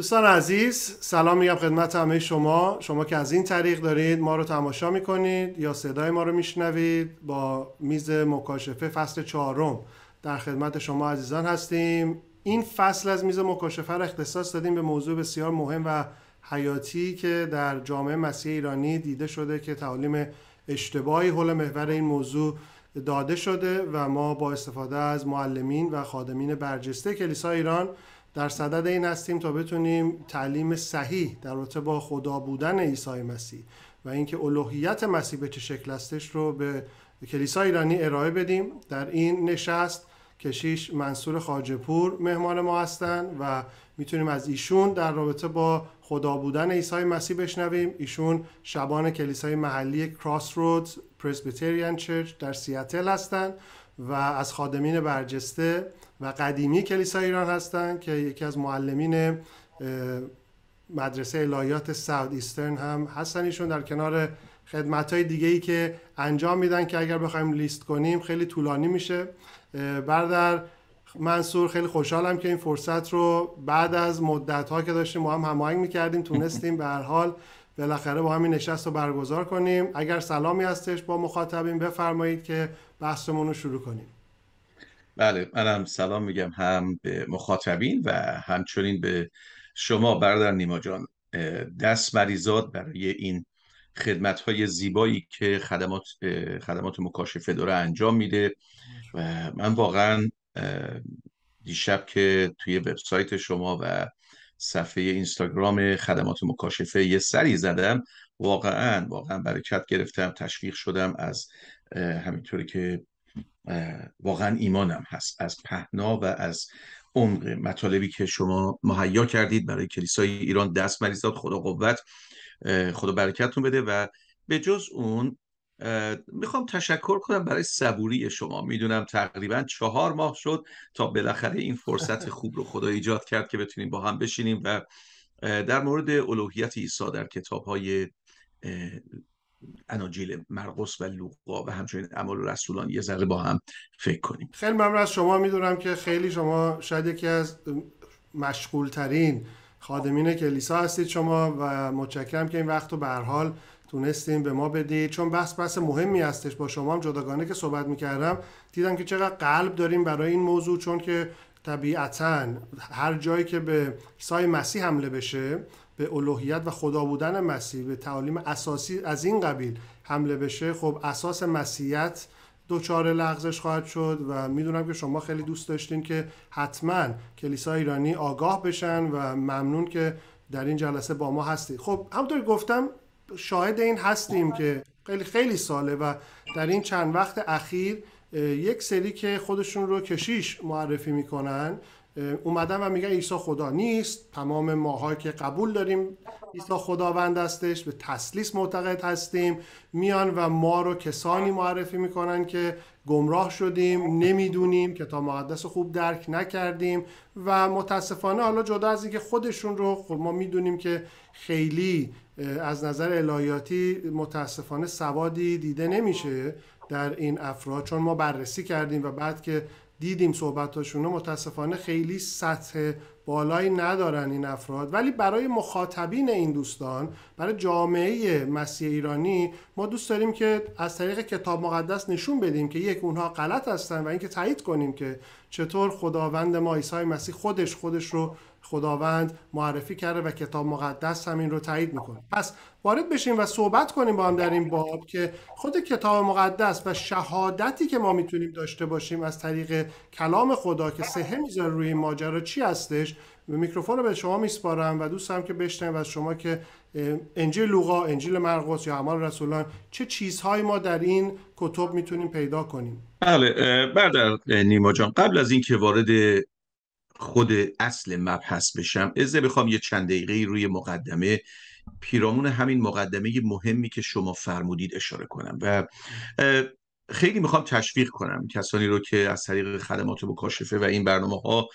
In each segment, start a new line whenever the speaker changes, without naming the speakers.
دوستان عزیز سلام میگم خدمت همه شما شما که از این طریق دارید ما رو تماشا میکنید یا صدای ما رو میشنوید با میز مکاشفه فصل چهارم در خدمت شما عزیزان هستیم این فصل از میز مکاشفه را اختصاص دادیم به موضوع بسیار مهم و حیاتی که در جامعه مسیح ایرانی دیده شده که تعالیم اشتباهی حول محور این موضوع داده شده و ما با استفاده از معلمین و خادمین برجسته کلیسا ایران در صدد این هستیم تا بتونیم تعلیم صحیح در رابطه با خدا بودن عیسی مسیح و اینکه الوهیت مسیح به چه شکل استش رو به کلیسا ایرانی ارائه بدیم در این نشست کشیش منصور خاجپور مهمان ما هستند و میتونیم از ایشون در رابطه با خدا بودن عیسی مسیح بشنویم ایشون شبان کلیسای محلی کراس رود پرسبیتریان چرچ در سیاتل هستند و از خادمین برجسته و قدیمی کلیسا ایران هستند که یکی از معلمین مدرسه الهیات ساود ایسترن هم هستن ایشون در کنار خدمت های دیگه ای که انجام میدن که اگر بخوایم لیست کنیم خیلی طولانی میشه بردر منصور خیلی خوشحالم که این فرصت رو بعد از مدت ها که داشتیم ما هم هماهنگ میکردیم تونستیم به هر حال بالاخره با همین نشست رو برگزار کنیم اگر سلامی هستش با مخاطبین بفرمایید که بحثمون رو شروع کنیم
بله منم سلام میگم هم به مخاطبین و همچنین به شما برادر نیما جان دست مریزاد برای این خدمت های زیبایی که خدمات, خدمات مکاشفه داره انجام میده و من واقعا دیشب که توی وبسایت شما و صفحه اینستاگرام خدمات مکاشفه یه سری زدم واقعا واقعا برکت گرفتم تشویق شدم از همینطوری که واقعا ایمانم هست از پهنا و از عمق مطالبی که شما مهیا کردید برای کلیسای ایران دست مریزاد خدا قوت خدا برکتتون بده و به جز اون میخوام تشکر کنم برای صبوری شما میدونم تقریبا چهار ماه شد تا بالاخره این فرصت خوب رو خدا ایجاد کرد که بتونیم با هم بشینیم و در مورد الوهیت عیسی در کتاب های اناجیل مرقس و لوقا و همچنین اعمال رسولان یه ذره با هم فکر کنیم
خیلی ممنون از شما میدونم که خیلی شما شاید یکی از مشغولترین خادمین کلیسا هستید شما و متشکرم که این وقت رو به حال تونستیم به ما بدید چون بحث بس مهمی هستش با شما هم جداگانه که صحبت میکردم دیدم که چقدر قلب داریم برای این موضوع چون که طبیعتا هر جایی که به سای مسیح حمله بشه به الوهیت و خدا بودن مسیح به تعالیم اساسی از این قبیل حمله بشه خب اساس مسیحیت دوچار لغزش خواهد شد و میدونم که شما خیلی دوست داشتین که حتما کلیسا ایرانی آگاه بشن و ممنون که در این جلسه با ما هستید خب همطور گفتم شاهد این هستیم که خیلی خیلی ساله و در این چند وقت اخیر یک سری که خودشون رو کشیش معرفی میکنن اومدن و میگن عیسی خدا نیست تمام ماها که قبول داریم عیسی خداوند هستش به تسلیس معتقد هستیم میان و ما رو کسانی معرفی میکنن که گمراه شدیم نمیدونیم کتاب مقدس خوب درک نکردیم و متاسفانه حالا جدا از اینکه خودشون رو خب ما میدونیم که خیلی از نظر الهیاتی متاسفانه سوادی دیده نمیشه در این افراد چون ما بررسی کردیم و بعد که دیدیم صحبتاشون متاسفانه خیلی سطح بالایی ندارن این افراد ولی برای مخاطبین این دوستان برای جامعه مسیح ایرانی ما دوست داریم که از طریق کتاب مقدس نشون بدیم که یک اونها غلط هستن و اینکه تایید کنیم که چطور خداوند ما عیسی مسیح خودش خودش رو خداوند معرفی کرده و کتاب مقدس همین رو تایید میکنه پس وارد بشیم و صحبت کنیم با هم در این باب که خود کتاب مقدس و شهادتی که ما میتونیم داشته باشیم از طریق کلام خدا که سهه میذاره روی این ماجرا چی هستش میکروفون رو به شما میسپارم و هم که بشنویم از شما که انجیل لوقا انجیل مرقس یا اعمال رسولان چه چیزهایی ما در این کتب میتونیم پیدا کنیم
بله برادر نیما جان قبل از اینکه وارد خود اصل مبحث بشم ازه بخوام یه چند دقیقه روی مقدمه پیرامون همین مقدمه مهمی که شما فرمودید اشاره کنم و خیلی میخوام تشویق کنم کسانی رو که از طریق خدمات مکاشفه و این برنامه ها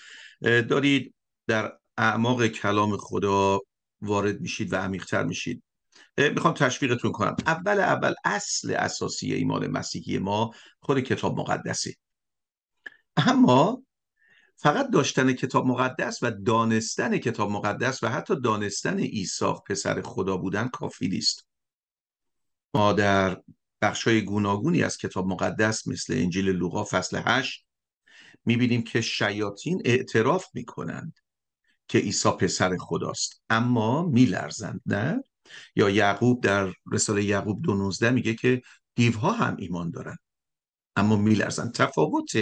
دارید در اعماق کلام خدا وارد میشید و عمیقتر میشید میخوام تشویقتون کنم اول اول اصل اساسی ایمان مسیحی ما خود کتاب مقدسه اما فقط داشتن کتاب مقدس و دانستن کتاب مقدس و حتی دانستن عیسی پسر خدا بودن کافی نیست ما در بخشای گوناگونی از کتاب مقدس مثل انجیل لوقا فصل 8 میبینیم که شیاطین اعتراف میکنند که عیسی پسر خداست اما میلرزند نه یا یعقوب در رساله یعقوب 219 میگه که دیوها هم ایمان دارند. اما میلرزند تفاوت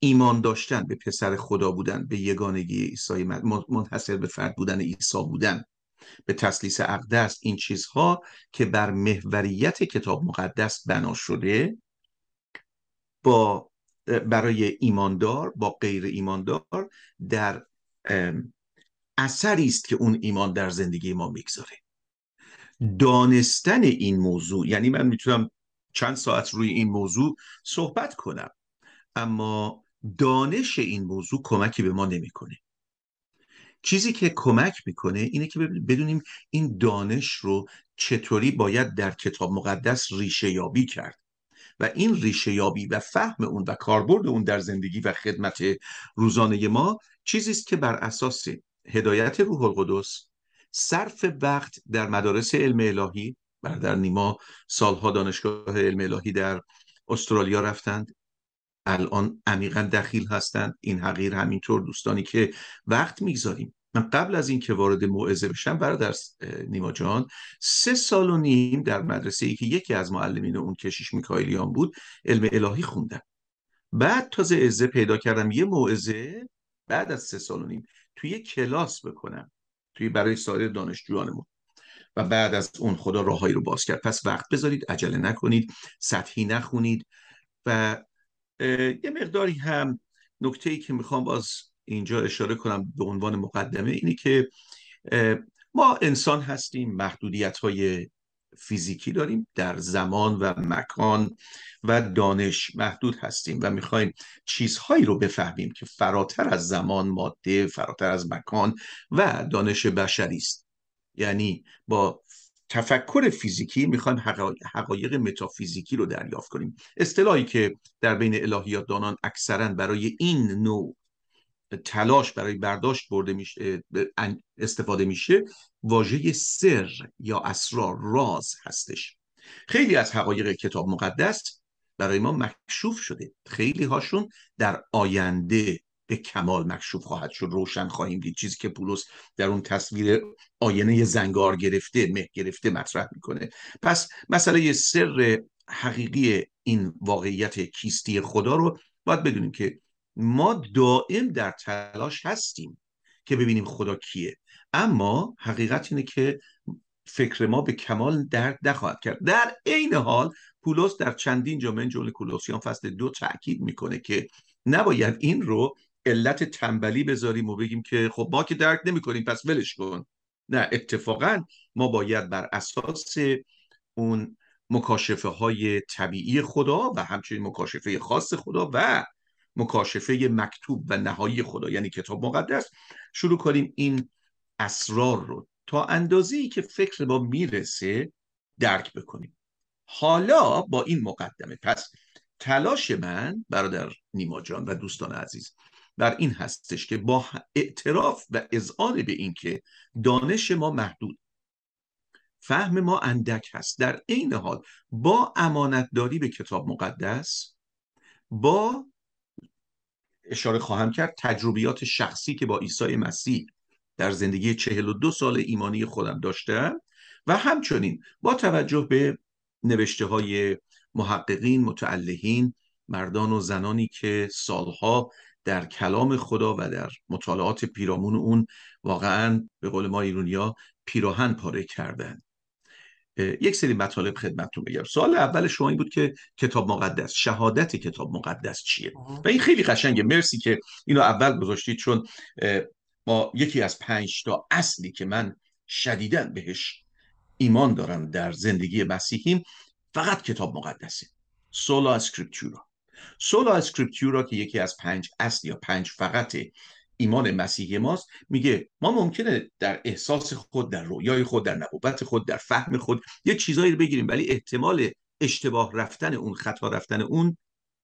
ایمان داشتن به پسر خدا بودن به یگانگی عیسی منحصر به فرد بودن عیسی بودن به تسلیس اقدس این چیزها که بر محوریت کتاب مقدس بنا شده با برای ایماندار با غیر ایماندار در اثری است که اون ایمان در زندگی ما میگذاره دانستن این موضوع یعنی من میتونم چند ساعت روی این موضوع صحبت کنم اما دانش این موضوع کمکی به ما نمیکنه چیزی که کمک میکنه اینه که بدونیم این دانش رو چطوری باید در کتاب مقدس ریشه یابی کرد و این ریشه یابی و فهم اون و کاربرد اون در زندگی و خدمت روزانه ما چیزی است که بر اساس هدایت روح القدس صرف وقت در مدارس علم الهی بردر نیما سالها دانشگاه علم الهی در استرالیا رفتند الان عمیقا دخیل هستند این حقیر همینطور دوستانی که وقت میگذاریم من قبل از اینکه وارد موعظه بشم برادر نیما جان سه سال و نیم در مدرسه ای که یکی از معلمین اون کشیش میکایلیان بود علم الهی خوندم بعد تازه عزه پیدا کردم یه موعظه بعد از سه سال و نیم توی کلاس بکنم توی برای سایر دانشجویانمون و بعد از اون خدا راههایی رو باز کرد پس وقت بذارید عجله نکنید سطحی نخونید و یه مقداری هم نکته ای که میخوام باز اینجا اشاره کنم به عنوان مقدمه اینه که ما انسان هستیم محدودیت های فیزیکی داریم در زمان و مکان و دانش محدود هستیم و میخوایم چیزهایی رو بفهمیم که فراتر از زمان ماده فراتر از مکان و دانش بشری است یعنی با تفکر فیزیکی میخوایم حقایق متافیزیکی رو دریافت کنیم اصطلاحی که در بین الهیات دانان اکثرا برای این نوع تلاش برای برداشت برده میشه استفاده میشه واژه سر یا اسرار راز هستش خیلی از حقایق کتاب مقدس برای ما مکشوف شده خیلی هاشون در آینده به کمال مکشوف خواهد شد روشن خواهیم دید چیزی که پولس در اون تصویر آینه زنگار گرفته مه گرفته مطرح میکنه پس مسئله سر حقیقی این واقعیت کیستی خدا رو باید بدونیم که ما دائم در تلاش هستیم که ببینیم خدا کیه اما حقیقت اینه که فکر ما به کمال درد نخواهد کرد در عین حال پولس در چندین جامعه جمله کولوسیان فصل دو تاکید میکنه که نباید این رو علت تنبلی بذاریم و بگیم که خب ما که درک کنیم پس ولش کن نه اتفاقا ما باید بر اساس اون مکاشفه های طبیعی خدا و همچنین مکاشفه خاص خدا و مکاشفه مکتوب و نهایی خدا یعنی کتاب مقدس شروع کنیم این اسرار رو تا اندازی که فکر ما میرسه درک بکنیم حالا با این مقدمه پس تلاش من برادر نیما جان و دوستان عزیز بر این هستش که با اعتراف و اذعان به اینکه دانش ما محدود فهم ما اندک هست در عین حال با امانتداری به کتاب مقدس با اشاره خواهم کرد تجربیات شخصی که با عیسی مسیح در زندگی چهل و دو سال ایمانی خودم داشته، و همچنین با توجه به نوشته های محققین متعلهین مردان و زنانی که سالها در کلام خدا و در مطالعات پیرامون اون واقعا به قول ما ایرونیا پیراهن پاره کردن یک سری مطالب خدمتتون بگم سال اول شما این بود که کتاب مقدس شهادت کتاب مقدس چیه و این خیلی قشنگه مرسی که اینو اول گذاشتید چون ما یکی از پنج تا اصلی که من شدیدن بهش ایمان دارم در زندگی مسیحیم فقط کتاب مقدسه سولا اسکریپتورا سولا اسکریپتیورا که یکی از پنج اصل یا پنج فقط ایمان مسیحی ماست میگه ما ممکنه در احساس خود در رویای خود در نبوت خود در فهم خود یه چیزایی رو بگیریم ولی احتمال اشتباه رفتن اون خطا رفتن اون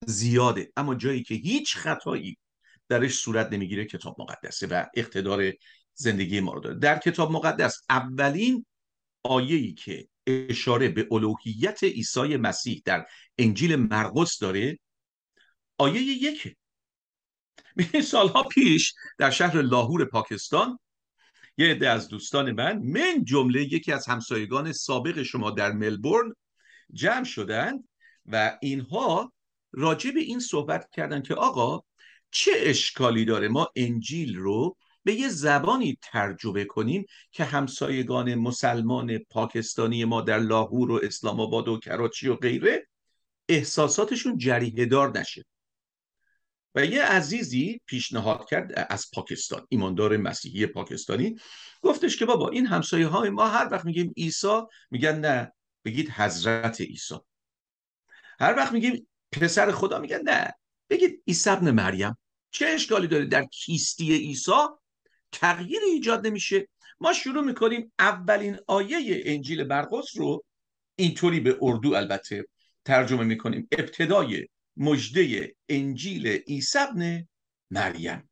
زیاده اما جایی که هیچ خطایی درش صورت نمیگیره کتاب مقدسه و اقتدار زندگی ما رو داره در کتاب مقدس اولین آیه‌ای که اشاره به الوهیت عیسی مسیح در انجیل مرقس داره آیه یکه سال سالها پیش در شهر لاهور پاکستان یه عده از دوستان من من جمله یکی از همسایگان سابق شما در ملبورن جمع شدند و اینها راجع به این صحبت کردن که آقا چه اشکالی داره ما انجیل رو به یه زبانی ترجمه کنیم که همسایگان مسلمان پاکستانی ما در لاهور و اسلام آباد و کراچی و غیره احساساتشون جریهدار نشه و یه عزیزی پیشنهاد کرد از پاکستان ایماندار مسیحی پاکستانی گفتش که بابا این همسایه های ما هر وقت میگیم عیسی میگن نه بگید حضرت عیسی هر وقت میگیم پسر خدا میگن نه بگید عیسی ابن مریم چه اشکالی داره در کیستی عیسی تغییر ایجاد نمیشه ما شروع میکنیم اولین آیه انجیل برقس رو اینطوری به اردو البته ترجمه میکنیم ابتدای مجده انجیل عیسی ابن مریم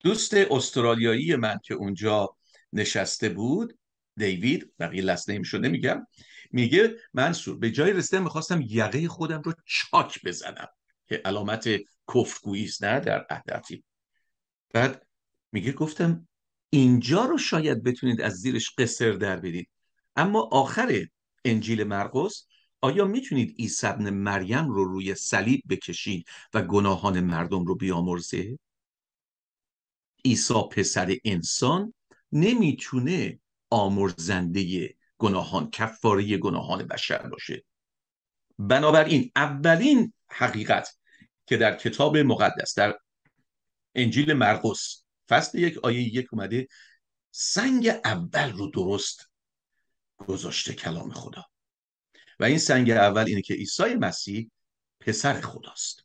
دوست استرالیایی من که اونجا نشسته بود دیوید بقیه لست شده نمیگم میگه منصور به جای رسیدم میخواستم یقه خودم رو چاک بزنم که علامت کفرگوییست نه در اهدفی بعد میگه گفتم اینجا رو شاید بتونید از زیرش قصر در بدید اما آخر انجیل مرقس آیا میتونید عیسی ابن مریم رو روی صلیب بکشید و گناهان مردم رو بیامرزه عیسی پسر انسان نمیتونه آمرزنده گناهان کفاره گناهان بشر باشه بنابراین اولین حقیقت که در کتاب مقدس در انجیل مرقس فصل یک آیه یک اومده سنگ اول رو درست گذاشته کلام خدا و این سنگ اول اینه که عیسی مسیح پسر خداست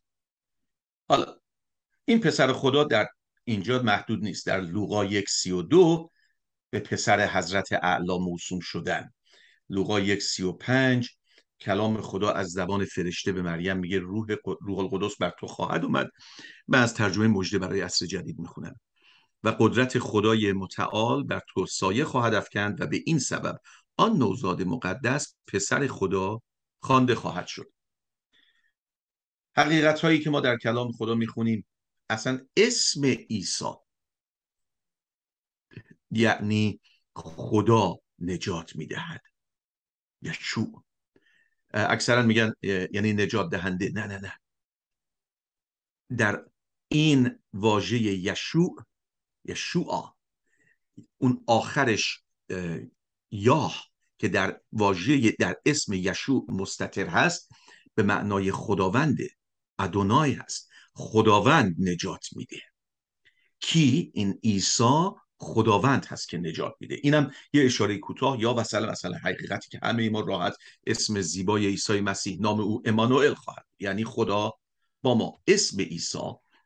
حالا این پسر خدا در اینجا محدود نیست در لوقا یک سی و به پسر حضرت اعلا موسوم شدن لوقا یک سی و کلام خدا از زبان فرشته به مریم میگه روح, روح القدس بر تو خواهد اومد من از ترجمه مجده برای عصر جدید میخونم و قدرت خدای متعال بر تو سایه خواهد افکند و به این سبب آن نوزاد مقدس پسر خدا خوانده خواهد شد حقیقت هایی که ما در کلام خدا میخونیم اصلا اسم عیسی یعنی خدا نجات میدهد یشوع اکثرا میگن یعنی نجات دهنده نه نه نه در این واژه یشوع یشوع اون آخرش یاه که در واژه در اسم یشوع مستتر هست به معنای خداوند ادونای هست خداوند نجات میده کی این عیسی خداوند هست که نجات میده اینم یه اشاره کوتاه یا وصل مثلا حقیقتی که همه ما راحت اسم زیبای عیسی مسیح نام او امانوئل خواهد یعنی خدا با ما اسم عیسی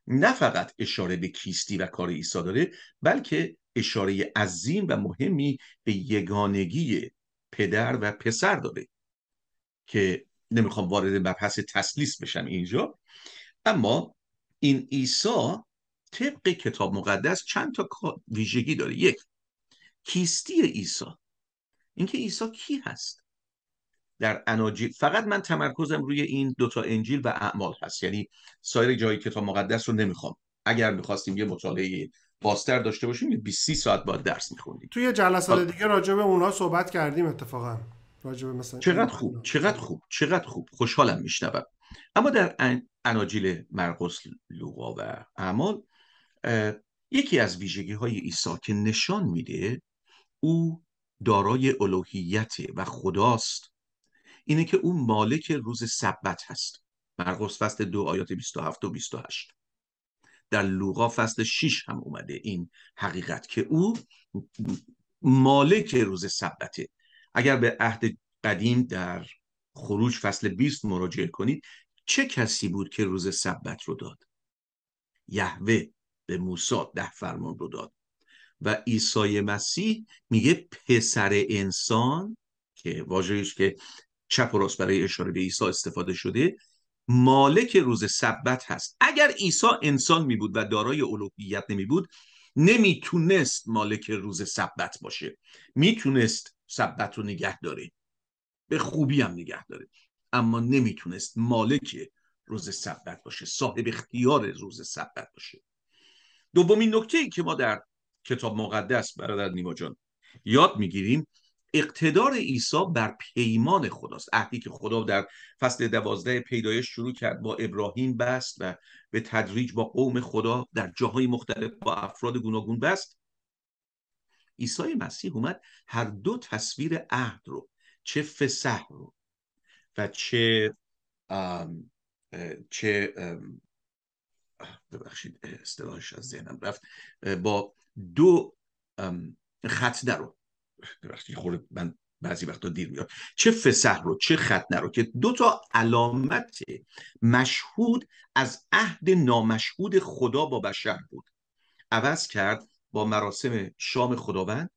نه فقط اشاره به کیستی و کار عیسی داره بلکه اشاره عظیم و مهمی به یگانگی پدر و پسر داره که نمیخوام وارد مبحث تسلیس بشم اینجا اما این عیسی طبق کتاب مقدس چند تا ویژگی داره یک کیستی عیسی اینکه عیسی کی هست در اناجیل فقط من تمرکزم روی این دوتا انجیل و اعمال هست یعنی سایر جایی کتاب مقدس رو نمیخوام اگر میخواستیم یه مطالعه باستر داشته باشیم 20 ساعت باید درس میخوندیم توی جلسات جلسه
دیگه راجع به اونها صحبت کردیم اتفاقا راجع مثلا چقدر
خوب چقدر خوب چقدر خوب خوشحالم میشنوم اما در ان... اناجیل مرقس لوقا و اعمال یکی از ویژگی های عیسی که نشان میده او دارای الوهیت و خداست اینه که او مالک روز سبت هست مرقس فصل دو آیات 27 و 28 در لوقا فصل 6 هم اومده این حقیقت که او مالک روز سبته اگر به عهد قدیم در خروج فصل 20 مراجعه کنید چه کسی بود که روز سبت رو داد یهوه به موسی ده فرمان رو داد و عیسی مسیح میگه پسر انسان که واژهش که چپ و راست برای اشاره به عیسی استفاده شده مالک روز سبت هست اگر عیسی انسان می بود و دارای الوهیت نمی بود نمیتونست مالک روز سبت باشه میتونست سبت رو نگه داره به خوبی هم نگه داره اما نمیتونست مالک روز سبت باشه صاحب اختیار روز سبت باشه دومین نکته ای که ما در کتاب مقدس برادر نیما جان یاد میگیریم اقتدار عیسی بر پیمان خداست عهدی که خدا در فصل دوازده پیدایش شروع کرد با ابراهیم بست و به تدریج با قوم خدا در جاهای مختلف با افراد گوناگون بست عیسی مسیح اومد هر دو تصویر عهد رو چه فسح رو و چه چه ببخشید از ذهنم رفت با دو خط رو وقتی خورده من بعضی وقتا دیر میاد چه فسح رو چه ختنه رو که دو تا علامت مشهود از عهد نامشهود خدا با بشر بود عوض کرد با مراسم شام خداوند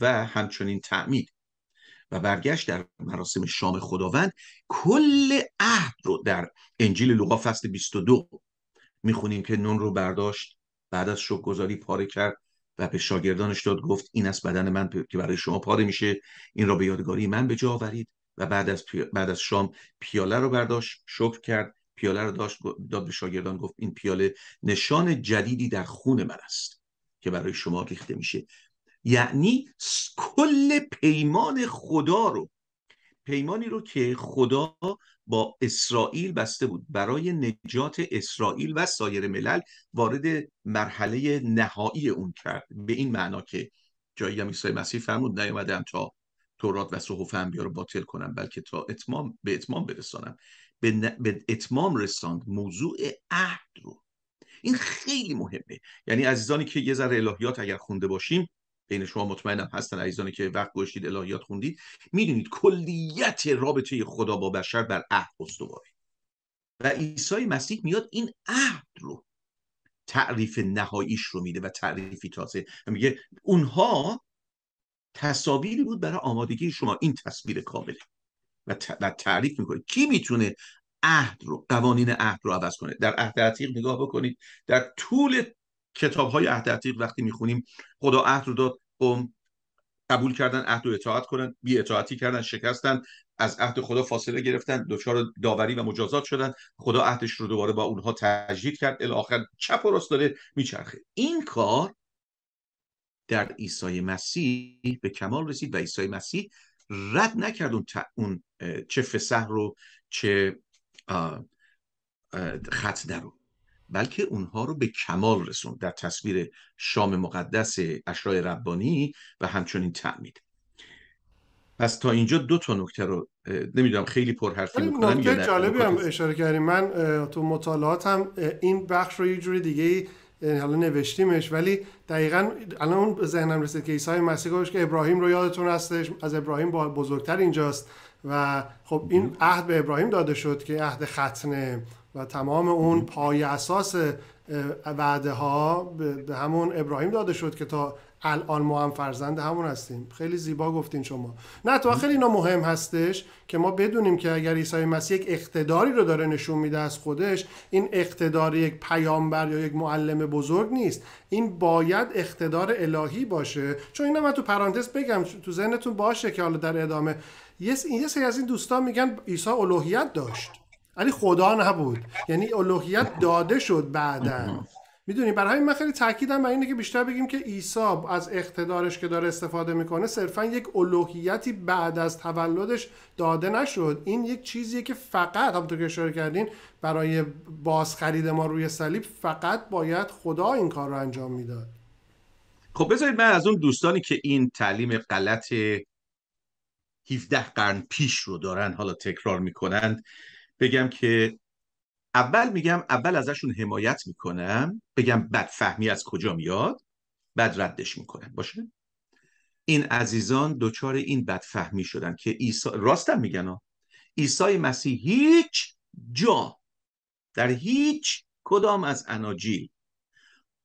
و همچنین تعمید و برگشت در مراسم شام خداوند کل عهد رو در انجیل لوقا فصل 22 میخونیم که نون رو برداشت بعد از شبگذاری پاره کرد و به شاگردانش داد گفت این از بدن من که برای شما پاره میشه این را به یادگاری من به جا آورید و بعد از, بعد از شام پیاله رو برداشت شکر کرد پیاله رو داشت داد به شاگردان گفت این پیاله نشان جدیدی در خون من است که برای شما ریخته میشه یعنی کل پیمان خدا رو پیمانی رو که خدا با اسرائیل بسته بود برای نجات اسرائیل و سایر ملل وارد مرحله نهایی اون کرد به این معنا که جایی هم ایسای مسیح فرمود نیومدم تا تورات و صحف انبیا رو باطل کنم بلکه تا اتمام به اتمام برسانم به, به اتمام رساند موضوع عهد رو
این خیلی
مهمه یعنی عزیزانی که یه ذره الهیات اگر خونده باشیم بین شما مطمئنم هستن عزیزانی که وقت گوشید الهیات خوندید میدونید کلیت رابطه خدا با بشر بر عهد استواره و عیسی مسیح میاد این عهد رو تعریف نهاییش رو میده و تعریفی تازه میگه اونها تصاویری بود برای آمادگی شما این تصویر کامله و, تعریف میکنه کی میتونه عهد رو قوانین عهد رو عوض کنه در عهد عتیق نگاه بکنید در طول کتاب های عهد عتیق وقتی میخونیم خدا عهد رو داد قوم قبول کردن عهد و اطاعت کنن بی اطاعتی کردن شکستن از عهد خدا فاصله گرفتن دچار داوری و مجازات شدن خدا عهدش رو دوباره با اونها تجدید کرد آخر چپ و راست داره میچرخه این کار در عیسی مسیح به کمال رسید و عیسی مسیح رد نکرد اون, اون چه فسح رو چه خط رو بلکه اونها رو به کمال رسوند در تصویر شام مقدس اشرای ربانی و همچنین تعمید پس تا اینجا دو تا نکته رو نمیدونم خیلی حرفی میکنم نکته جالبی
هم اشاره کردیم من تو مطالعاتم این بخش رو یه جور دیگه حالا نوشتیمش ولی دقیقا الان اون ذهنم رسید که ایسای مسیح که ابراهیم رو یادتون هستش از ابراهیم بزرگتر اینجاست و خب این عهد به ابراهیم داده شد که عهد ختنه و تمام اون پای اساس وعده ها به همون ابراهیم داده شد که تا الان ما هم فرزند همون هستیم خیلی زیبا گفتین شما نه تو خیلی اینا مهم هستش که ما بدونیم که اگر عیسی مسیح یک اقتداری رو داره نشون میده از خودش این اقتدار یک پیامبر یا یک معلم بزرگ نیست این باید اقتدار الهی باشه چون اینا من تو پرانتز بگم تو ذهنتون باشه که حالا در ادامه یه سری از این دوستان میگن عیسی الوهیت داشت ولی خدا نبود یعنی الوهیت داده شد بعدا میدونی برای همین من خیلی تاکیدم بر اینه که بیشتر بگیم که عیسی از اقتدارش که داره استفاده میکنه صرفا یک الوهیتی بعد از تولدش داده نشد این یک چیزیه که فقط همونطور که اشاره کردین برای بازخرید ما روی صلیب فقط باید خدا این کار رو انجام میداد
خب بذارید من از اون دوستانی که این تعلیم غلط 17 قرن پیش رو دارن حالا تکرار میکنند بگم که اول میگم اول ازشون حمایت میکنم بگم بدفهمی از کجا میاد بعد ردش میکنم باشه این عزیزان دچار این بدفهمی شدن که ایسا... راستم میگن ایسای مسیح هیچ جا در هیچ کدام از اناجیل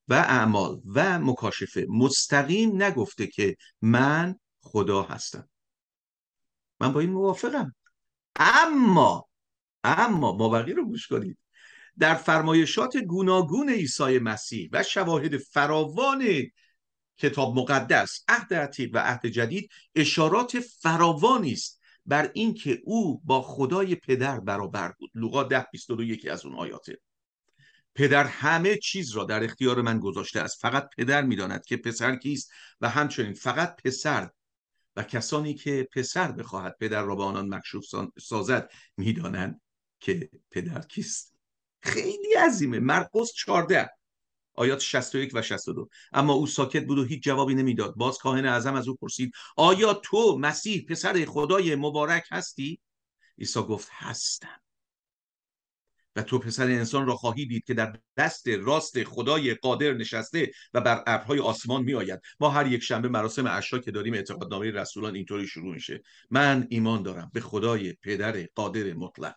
و اعمال و مکاشفه مستقیم نگفته که من خدا هستم من با این موافقم اما اما باوقی رو گوش کنید در فرمایشات گوناگون عیسی مسیح و شواهد فراوان کتاب مقدس عهد عتیق و عهد جدید اشارات فراوانی است بر اینکه او با خدای پدر برابر بود لوقا بیست و یکی از اون آیاته پدر همه چیز را در اختیار من گذاشته است فقط پدر میداند که پسر کیست و همچنین فقط پسر و کسانی که پسر بخواهد پدر را به آنان مکشوف سازد میدانند که پدر کیست خیلی عظیمه مرقس 14 آیات 61 و 62 اما او ساکت بود و هیچ جوابی نمیداد باز کاهن اعظم از او پرسید آیا تو مسیح پسر خدای مبارک هستی عیسی گفت هستم و تو پسر انسان را خواهی دید که در دست راست خدای قادر نشسته و بر ابرهای آسمان می آید ما هر یک شنبه مراسم عشا که داریم اعتقادنامه رسولان اینطوری شروع میشه من ایمان دارم به خدای پدر قادر مطلق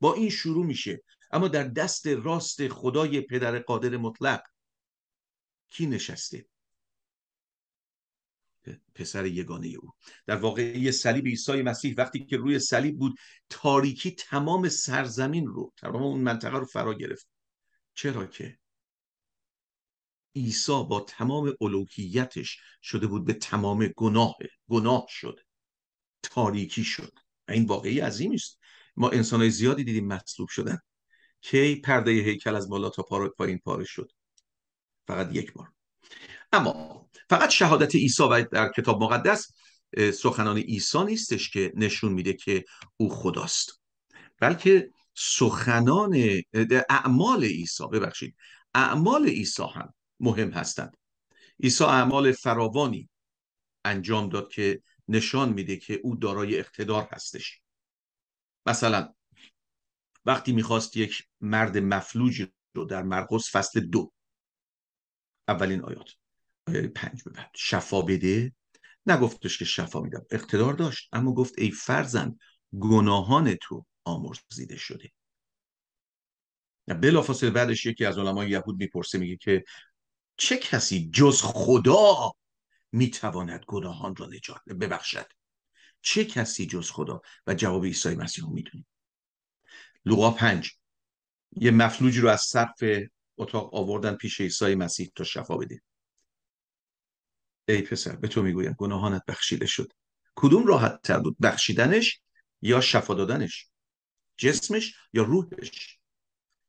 با این شروع میشه اما در دست راست خدای پدر قادر مطلق کی نشسته پسر یگانه او در واقعی صلیب عیسی مسیح وقتی که روی صلیب بود تاریکی تمام سرزمین رو تمام اون منطقه رو فرا گرفت چرا که عیسی با تمام الوهیتش شده بود به تمام گناه گناه شد تاریکی شد این واقعی عظیمی است ما انسانهای زیادی دیدیم مطلوب شدن کی پرده هیکل از بالا تا پایین پاره شد فقط یک بار اما فقط شهادت عیسی و در کتاب مقدس سخنان عیسی نیستش که نشون میده که او خداست بلکه سخنان اعمال عیسی ببخشید اعمال عیسی هم مهم هستند عیسی اعمال فراوانی انجام داد که نشان میده که او دارای اقتدار هستش مثلا وقتی میخواست یک مرد مفلوج رو در مرقس فصل دو اولین آیات آیه پنج به بعد شفا بده نگفتش که شفا میدم اقتدار داشت اما گفت ای فرزند گناهان تو آمرزیده شده بلافاصله بعدش یکی از علمای یهود میپرسه میگه که چه کسی جز خدا میتواند گناهان را نجات ببخشد چه کسی جز خدا و جواب عیسی مسیح رو میدونیم لوقا پنج یه مفلوج رو از صرف اتاق آوردن پیش عیسی مسیح تا شفا بده ای پسر به تو میگویم گناهانت بخشیده شد کدوم راحت تر بود بخشیدنش یا شفا دادنش جسمش یا روحش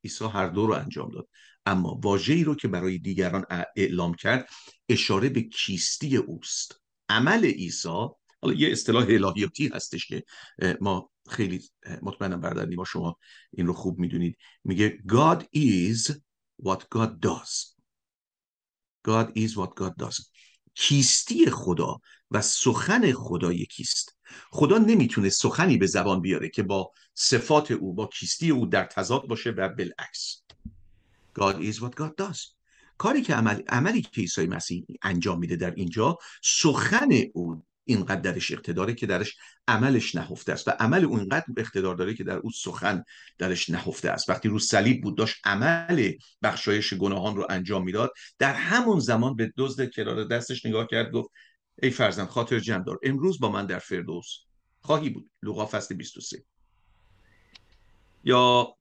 عیسی هر دو رو انجام داد اما واجه ای رو که برای دیگران اعلام کرد اشاره به کیستی اوست عمل عیسی حالا یه اصطلاح الهیاتی هستش که ما خیلی مطمئنم برادر نیما شما این رو خوب میدونید میگه God is what God does God is what God does کیستی خدا و سخن خدا کیست خدا نمیتونه سخنی به زبان بیاره که با صفات او با کیستی او در تضاد باشه و بالعکس God is what God does کاری که عمل، عملی که عیسی مسیح انجام میده در اینجا سخن او اینقدر درش اقتداره که درش عملش نهفته است و عمل او اینقدر اقتدار داره که در او سخن درش نهفته است وقتی رو صلیب بود داشت عمل بخشایش گناهان رو انجام میداد در همون زمان به دزد کرار دستش نگاه کرد گفت ای فرزند خاطر جمع دار امروز با من در فردوس خواهی بود لوقا فصل 23 یا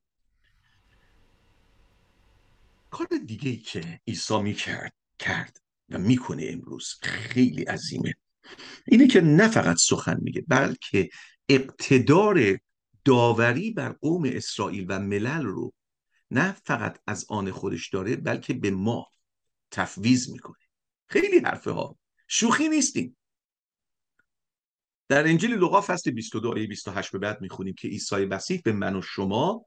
کار دیگه ای که عیسی میکرد کرد, کرد و میکنه امروز خیلی عظیمه اینه که نه فقط سخن میگه بلکه اقتدار داوری بر قوم اسرائیل و ملل رو نه فقط از آن خودش داره بلکه به ما تفویز میکنه خیلی حرفه ها شوخی نیستیم در انجیل لوقا فصل 22 آیه 28 به بعد میخونیم که عیسی مسیح به من و شما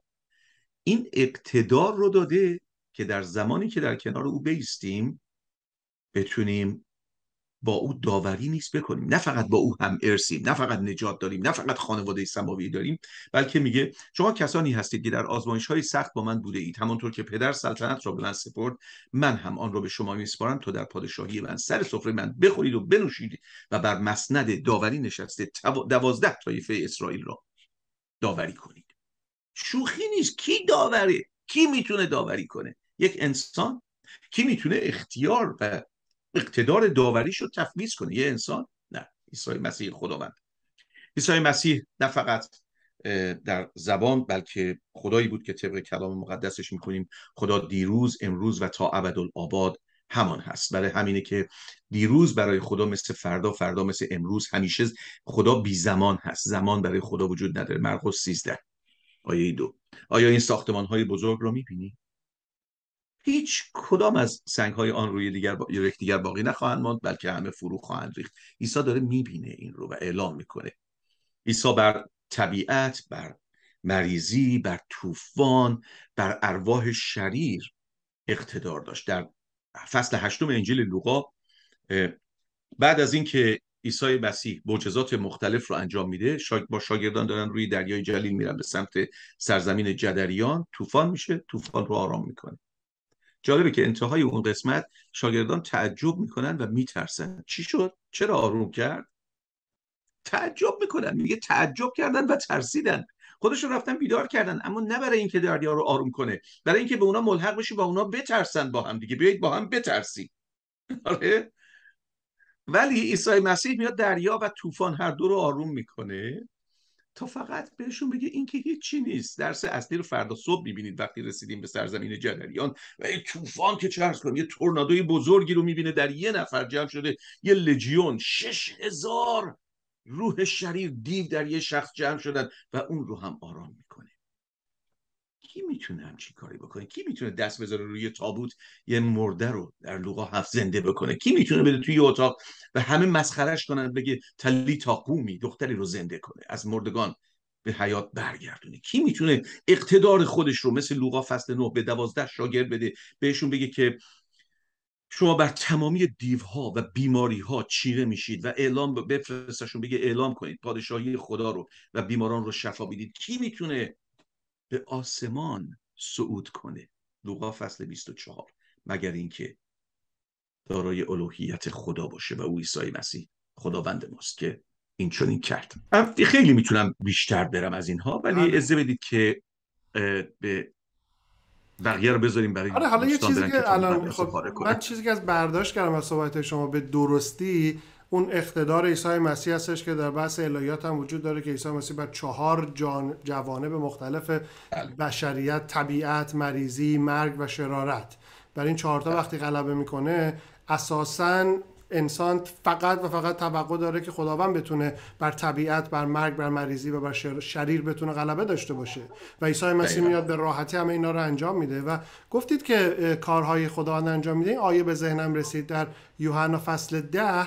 این اقتدار رو داده که در زمانی که در کنار او بیستیم بتونیم با او داوری نیست بکنیم نه فقط با او هم ارسیم نه فقط نجات داریم نه فقط خانواده سماوی داریم بلکه میگه شما کسانی هستید که در آزمایش های سخت با من بوده اید همانطور که پدر سلطنت را به من سپرد من هم آن را به شما میسپارم تا در پادشاهی من سر سفره من بخورید و بنوشید و بر مسند داوری نشسته دوازده طایفه اسرائیل را داوری کنید شوخی نیست کی داوره کی میتونه داوری کنه یک انسان کی میتونه اختیار و اقتدار داوریش رو تفویض کنه یه انسان نه عیسی مسیح خداوند عیسی مسیح نه فقط در زبان بلکه خدایی بود که طبق کلام مقدسش میکنیم خدا دیروز امروز و تا ابدالآباد همان هست برای همینه که دیروز برای خدا مثل فردا فردا مثل امروز همیشه خدا بی زمان هست زمان برای خدا وجود نداره مرقس 13 آیه دو آیا این ساختمان های بزرگ رو میبینی؟ هیچ کدام از سنگ های آن روی دیگر با... دیگر باقی نخواهند ماند بلکه همه فرو خواهند ریخت عیسی داره میبینه این رو و اعلام میکنه عیسی بر طبیعت بر مریضی بر طوفان بر ارواح شریر اقتدار داشت در فصل هشتم انجیل لوقا بعد از اینکه عیسی مسیح معجزات مختلف رو انجام میده با شاگردان دارن روی دریای جلیل میرن به سمت سرزمین جدریان طوفان میشه طوفان رو آرام میکنه جالبه که انتهای اون قسمت شاگردان تعجب میکنن و میترسن چی شد چرا آروم کرد تعجب میکنن میگه تعجب کردن و ترسیدن خودشون رفتن بیدار کردن اما نه برای اینکه دریا رو آروم کنه برای اینکه به اونا ملحق بشی و اونا بترسن با هم دیگه بیایید با هم بترسید آره ولی عیسی مسیح میاد دریا و طوفان هر دو رو آروم میکنه تا فقط بهشون بگه این که هیچی نیست درس اصلی رو فردا صبح میبینید وقتی رسیدیم به سرزمین جدریان و یه طوفان که چرز یه تورنادوی بزرگی رو میبینه در یه نفر جمع شده یه لژیون شش هزار روح شریر دیو در یه شخص جمع شدن و اون رو هم آرام کی میتونه همچی کاری بکنه کی میتونه دست بذاره روی تابوت یه مرده رو در لوقا هفت زنده بکنه کی میتونه بده توی اتاق و همه مسخرش کنن بگه تلی تاقومی دختری رو زنده کنه از مردگان به حیات برگردونه کی میتونه اقتدار خودش رو مثل لوقا فصل 9 به دوازده شاگرد بده بهشون بگه که شما بر تمامی دیوها و بیماری ها چیره میشید و اعلام بفرستشون بگه اعلام کنید پادشاهی خدا رو و بیماران رو شفا بدید کی میتونه به آسمان صعود کنه لوقا فصل 24 مگر اینکه دارای الوهیت خدا باشه و او عیسی مسیح خداوند ماست که این این کرد خیلی میتونم بیشتر برم از اینها ولی بله. ازه بدید که به بقیه رو بذاریم برای آره حالا یه چیزی که الان خب من
چیزی که از برداشت کردم از صحبت شما به درستی اون اقتدار عیسی مسیح هستش که در بحث الهیات هم وجود داره که عیسی مسیح بر چهار جان به مختلف بله. بشریت طبیعت مریضی مرگ و شرارت بر این چهارتا بله. وقتی غلبه میکنه اساسا انسان فقط و فقط توقع داره که خداوند بتونه بر طبیعت بر مرگ بر مریضی و بر شریر بتونه غلبه داشته باشه و عیسی مسیح میاد به راحتی همه اینا رو انجام میده و گفتید که کارهای خداوند انجام میده آیه به ذهنم رسید در یوحنا فصل ده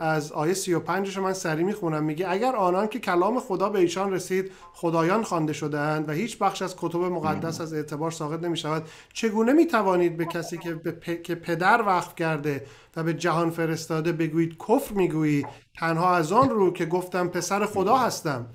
از آیه 35 شو من سری میخونم میگه اگر آنان که کلام خدا به ایشان رسید خدایان خوانده شدهاند و هیچ بخش از کتب مقدس از اعتبار ساقط نمی شود چگونه می توانید به کسی که, به پدر وقف کرده و به جهان فرستاده بگویید کفر میگویی تنها از آن رو که گفتم پسر خدا هستم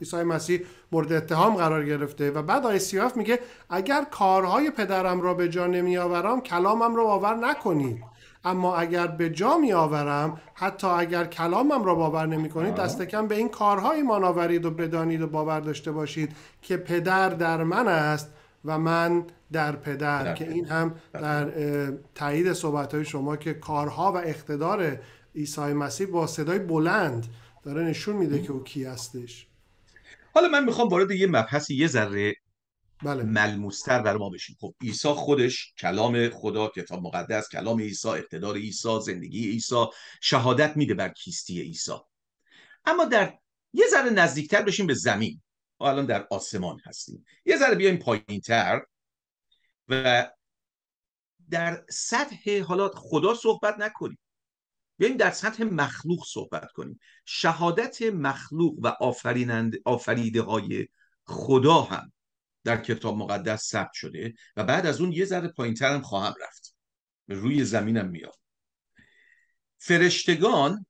عیسی مسیح مورد اتهام قرار گرفته و بعد آیه 37 میگه اگر کارهای پدرم را به جا آورم کلامم را باور نکنید اما اگر به جا می آورم حتی اگر کلامم را باور نمی کنید دست کم به این کارهای ایمان آورید و بدانید و باور داشته باشید که پدر در من است و من در پدر, که این هم در تایید صحبت های شما که کارها و اقتدار عیسی مسیح با صدای بلند داره نشون میده که او کی هستش
حالا من میخوام وارد یه مبحثی یه ذره بله. ملموستر بر ما بشیم خب عیسی خودش کلام خدا کتاب مقدس کلام عیسی اقتدار عیسی زندگی عیسی شهادت میده بر کیستی عیسی اما در یه ذره نزدیکتر بشیم به زمین ما الان در آسمان هستیم یه ذره بیایم تر و در سطح حالا خدا صحبت نکنیم بیایم در سطح مخلوق صحبت کنیم شهادت مخلوق و آفرینند آفریده های خدا هم در کتاب مقدس ثبت شده و بعد از اون یه ذره ترم خواهم رفت روی زمینم میام فرشتگان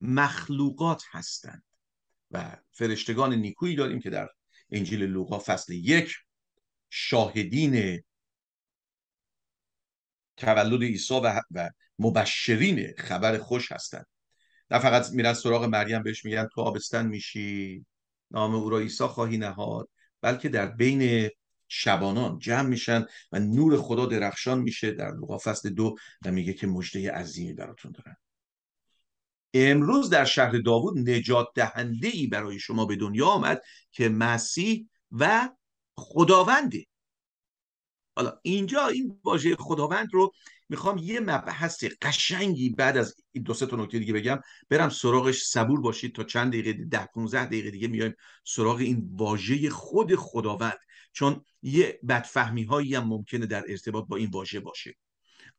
مخلوقات هستند و فرشتگان نیکویی داریم که در انجیل لوقا فصل یک شاهدین تولد عیسی و, و مبشرین خبر خوش هستند نه فقط میرن سراغ مریم بهش میگن تو آبستن میشی نام او را عیسی خواهی نهاد بلکه در بین شبانان جمع میشن و نور خدا درخشان میشه در لوقا فصل دو و میگه که مجده عظیمی براتون دارن امروز در شهر داوود نجات دهنده ای برای شما به دنیا آمد که مسیح و خداونده حالا اینجا این واژه خداوند رو میخوام یه مبحث قشنگی بعد از این دو سه تا نکته دیگه بگم برم سراغش صبور باشید تا چند دقیقه ده 15 دقیقه دیگه میایم سراغ این واژه خود خداوند چون یه بدفهمی هایی هم ممکنه در ارتباط با این واژه باشه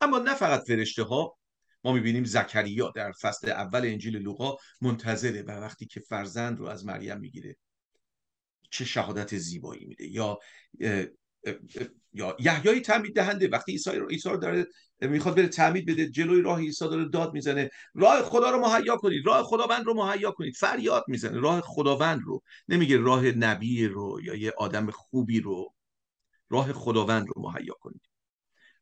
اما نه فقط فرشته ها ما میبینیم زکریا در فصل اول انجیل لوقا منتظره و وقتی که فرزند رو از مریم میگیره چه شهادت زیبایی میده یا یا یحیای تعمید دهنده وقتی عیسی رو عیسی داره میخواد بره تعمید بده جلوی راه عیسی داره داد میزنه راه خدا رو مهیا کنید راه خداوند رو مهیا کنید فریاد میزنه راه خداوند رو نمیگه راه نبی رو یا یه آدم خوبی رو راه خداوند رو مهیا کنید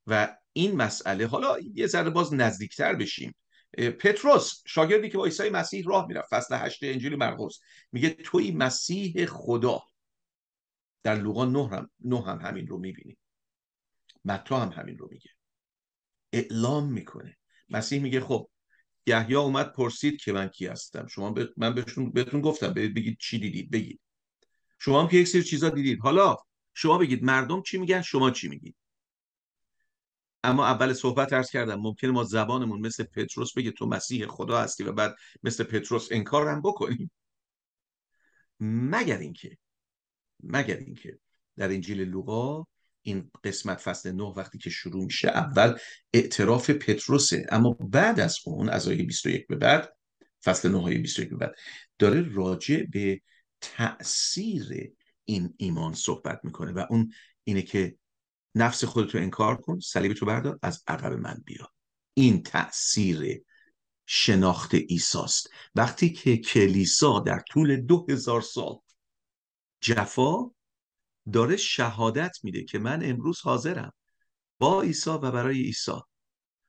و این مسئله حالا یه ذره باز نزدیکتر بشیم پتروس شاگردی که با عیسی مسیح راه میرفت فصل 8 انجیل مرقس میگه توی مسیح خدا در لوقا نه هم, نه هم همین رو میبینیم متا هم همین رو میگه اعلام میکنه مسیح میگه خب یحیا اومد پرسید که من کی هستم شما من بهشون بهتون گفتم بگید چی دیدید بگید شما هم که یک سری چیزا دیدید حالا شما بگید مردم چی میگن شما چی میگید اما اول صحبت عرض کردم ممکنه ما زبانمون مثل پتروس بگه تو مسیح خدا هستی و بعد مثل پتروس انکار هم بکنیم مگر اینکه مگر اینکه در انجیل لوقا این قسمت فصل نه وقتی که شروع میشه اول اعتراف پتروسه اما بعد از اون از آیه 21 به بعد فصل 9 آیه 21 به بعد داره راجع به تاثیر این ایمان صحبت میکنه و اون اینه که نفس خودت رو انکار کن صلیب تو بردار از عقب من بیا این تاثیر شناخت ایساست وقتی که کلیسا در طول دو هزار سال جفا داره شهادت میده که من امروز حاضرم با عیسی و برای عیسی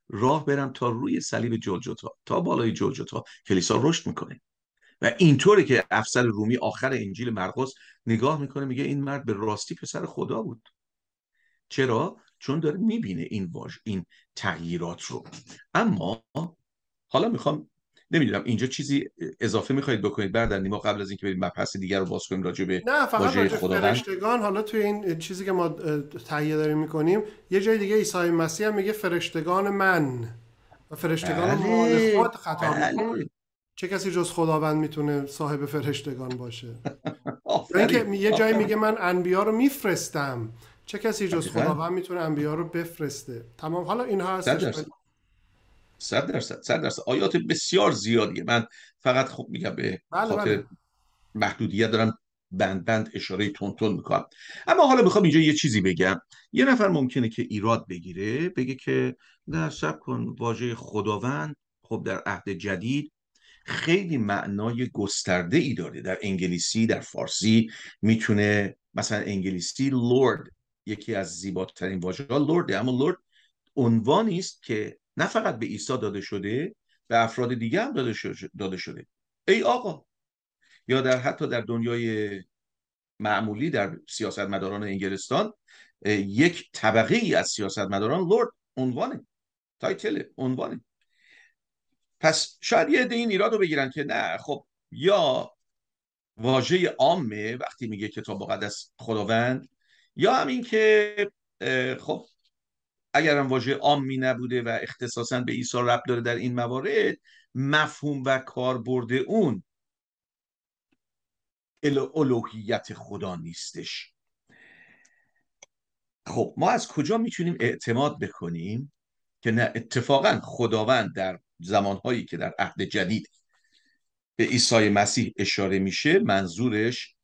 راه برم تا روی صلیب جلجتا تا بالای جلجتا کلیسا رشد میکنه و اینطوره که افسر رومی آخر انجیل مرقس نگاه میکنه میگه این مرد به راستی پسر خدا بود چرا چون داره میبینه این واژ این تغییرات رو اما حالا میخوام نمیدونم اینجا چیزی اضافه میخواید بکنید بعد نیما قبل از اینکه بریم مبحث دیگر رو باز کنیم راجع به نه فقط فرشتگان
حالا توی این چیزی که ما تهیه داریم میکنیم یه جای دیگه عیسی مسیح هم میگه فرشتگان من و فرشتگان بله، مخالفات خطاب بله. چه کسی جز خداوند میتونه صاحب فرشتگان باشه
اینکه یه جایی میگه
من انبیا رو میفرستم چه کسی جز خداوند میتونه انبیا رو بفرسته تمام حالا اینها هست
صد درصد صد درصد آیات بسیار زیادیه من فقط خب میگم به بله، خاطر بله. محدودیت دارم بند بند اشاره تون میکنم اما حالا میخوام اینجا یه چیزی بگم یه نفر ممکنه که ایراد بگیره بگه که نه سب کن واژه خداوند خب در عهد جدید خیلی معنای گسترده ای داره در انگلیسی در فارسی میتونه مثلا انگلیسی لورد یکی از زیباترین واژه ها لورده اما لورد عنوانی است که نه فقط به عیسی داده شده به افراد دیگه هم داده شده ای آقا یا در حتی در دنیای معمولی در سیاستمداران انگلستان یک طبقه ای از سیاستمداران لرد عنوانه تایتل عنوانه پس شاید یه عده این ایراد رو بگیرن که نه خب یا واژه عامه وقتی میگه کتاب مقدس خداوند یا همین که خب اگرم واژه عامی نبوده و اختصاصا به عیسی رب داره در این موارد مفهوم و کاربرد اون الوهیت خدا نیستش خب ما از کجا میتونیم اعتماد بکنیم که نه اتفاقا خداوند در زمانهایی که در عهد جدید به عیسی مسیح اشاره میشه منظورش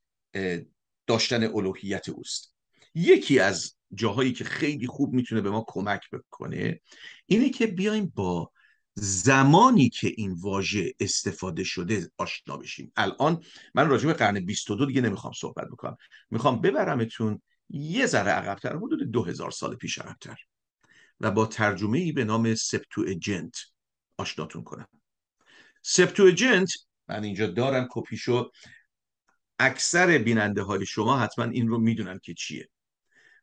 داشتن الوهیت اوست یکی از جاهایی که خیلی خوب میتونه به ما کمک بکنه اینه که بیایم با زمانی که این واژه استفاده شده آشنا بشیم الان من راجع به قرن 22 دیگه نمیخوام صحبت بکنم میخوام ببرمتون یه ذره عقبتر حدود 2000 سال پیش عقبتر و با ترجمه ای به نام سپتو اجنت آشناتون کنم سپتو اجنت، من اینجا دارم کپیشو اکثر بیننده های شما حتما این رو میدونن که چیه